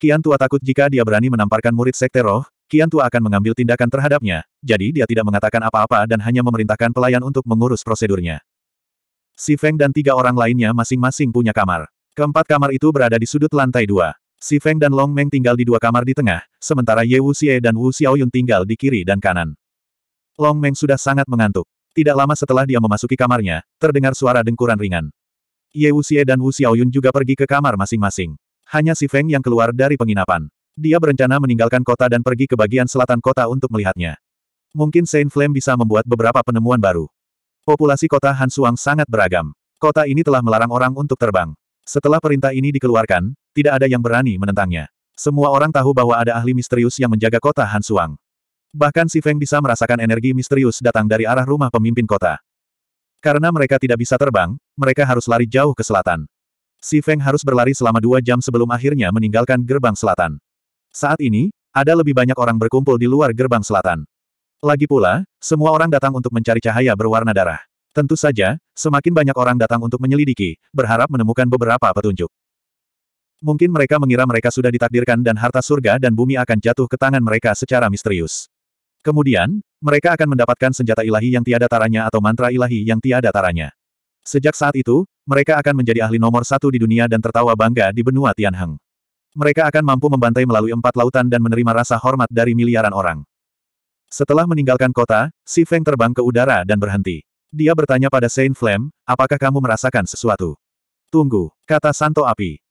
Kian Tua takut jika dia berani menamparkan murid Sekte Roh, Kian Tua akan mengambil tindakan terhadapnya, jadi dia tidak mengatakan apa-apa dan hanya memerintahkan pelayan untuk mengurus prosedurnya. Si Feng dan tiga orang lainnya masing-masing punya kamar. Keempat kamar itu berada di sudut lantai dua. Si Feng dan Long Meng tinggal di dua kamar di tengah, sementara Ye Wu Xie dan Wu Xiaoyun tinggal di kiri dan kanan. Long Meng sudah sangat mengantuk. Tidak lama setelah dia memasuki kamarnya, terdengar suara dengkuran ringan. Ye Wu Xie dan Wu Xiaoyun juga pergi ke kamar masing-masing. Hanya si Feng yang keluar dari penginapan. Dia berencana meninggalkan kota dan pergi ke bagian selatan kota untuk melihatnya. Mungkin Saint Flame bisa membuat beberapa penemuan baru. Populasi kota Hansuang sangat beragam. Kota ini telah melarang orang untuk terbang. Setelah perintah ini dikeluarkan, tidak ada yang berani menentangnya. Semua orang tahu bahwa ada ahli misterius yang menjaga kota Hansuang. Bahkan si Feng bisa merasakan energi misterius datang dari arah rumah pemimpin kota. Karena mereka tidak bisa terbang, mereka harus lari jauh ke selatan. Si Feng harus berlari selama dua jam sebelum akhirnya meninggalkan gerbang selatan. Saat ini, ada lebih banyak orang berkumpul di luar gerbang selatan. Lagi pula, semua orang datang untuk mencari cahaya berwarna darah. Tentu saja, semakin banyak orang datang untuk menyelidiki, berharap menemukan beberapa petunjuk. Mungkin mereka mengira mereka sudah ditakdirkan dan harta surga dan bumi akan jatuh ke tangan mereka secara misterius. Kemudian, mereka akan mendapatkan senjata ilahi yang tiada taranya atau mantra ilahi yang tiada taranya. Sejak saat itu, mereka akan menjadi ahli nomor satu di dunia dan tertawa bangga di benua Tianheng. Mereka akan mampu membantai melalui empat lautan dan menerima rasa hormat dari miliaran orang. Setelah meninggalkan kota, Si Feng terbang ke udara dan berhenti. Dia bertanya pada Saint Flame, apakah kamu merasakan sesuatu? Tunggu, kata Santo Api.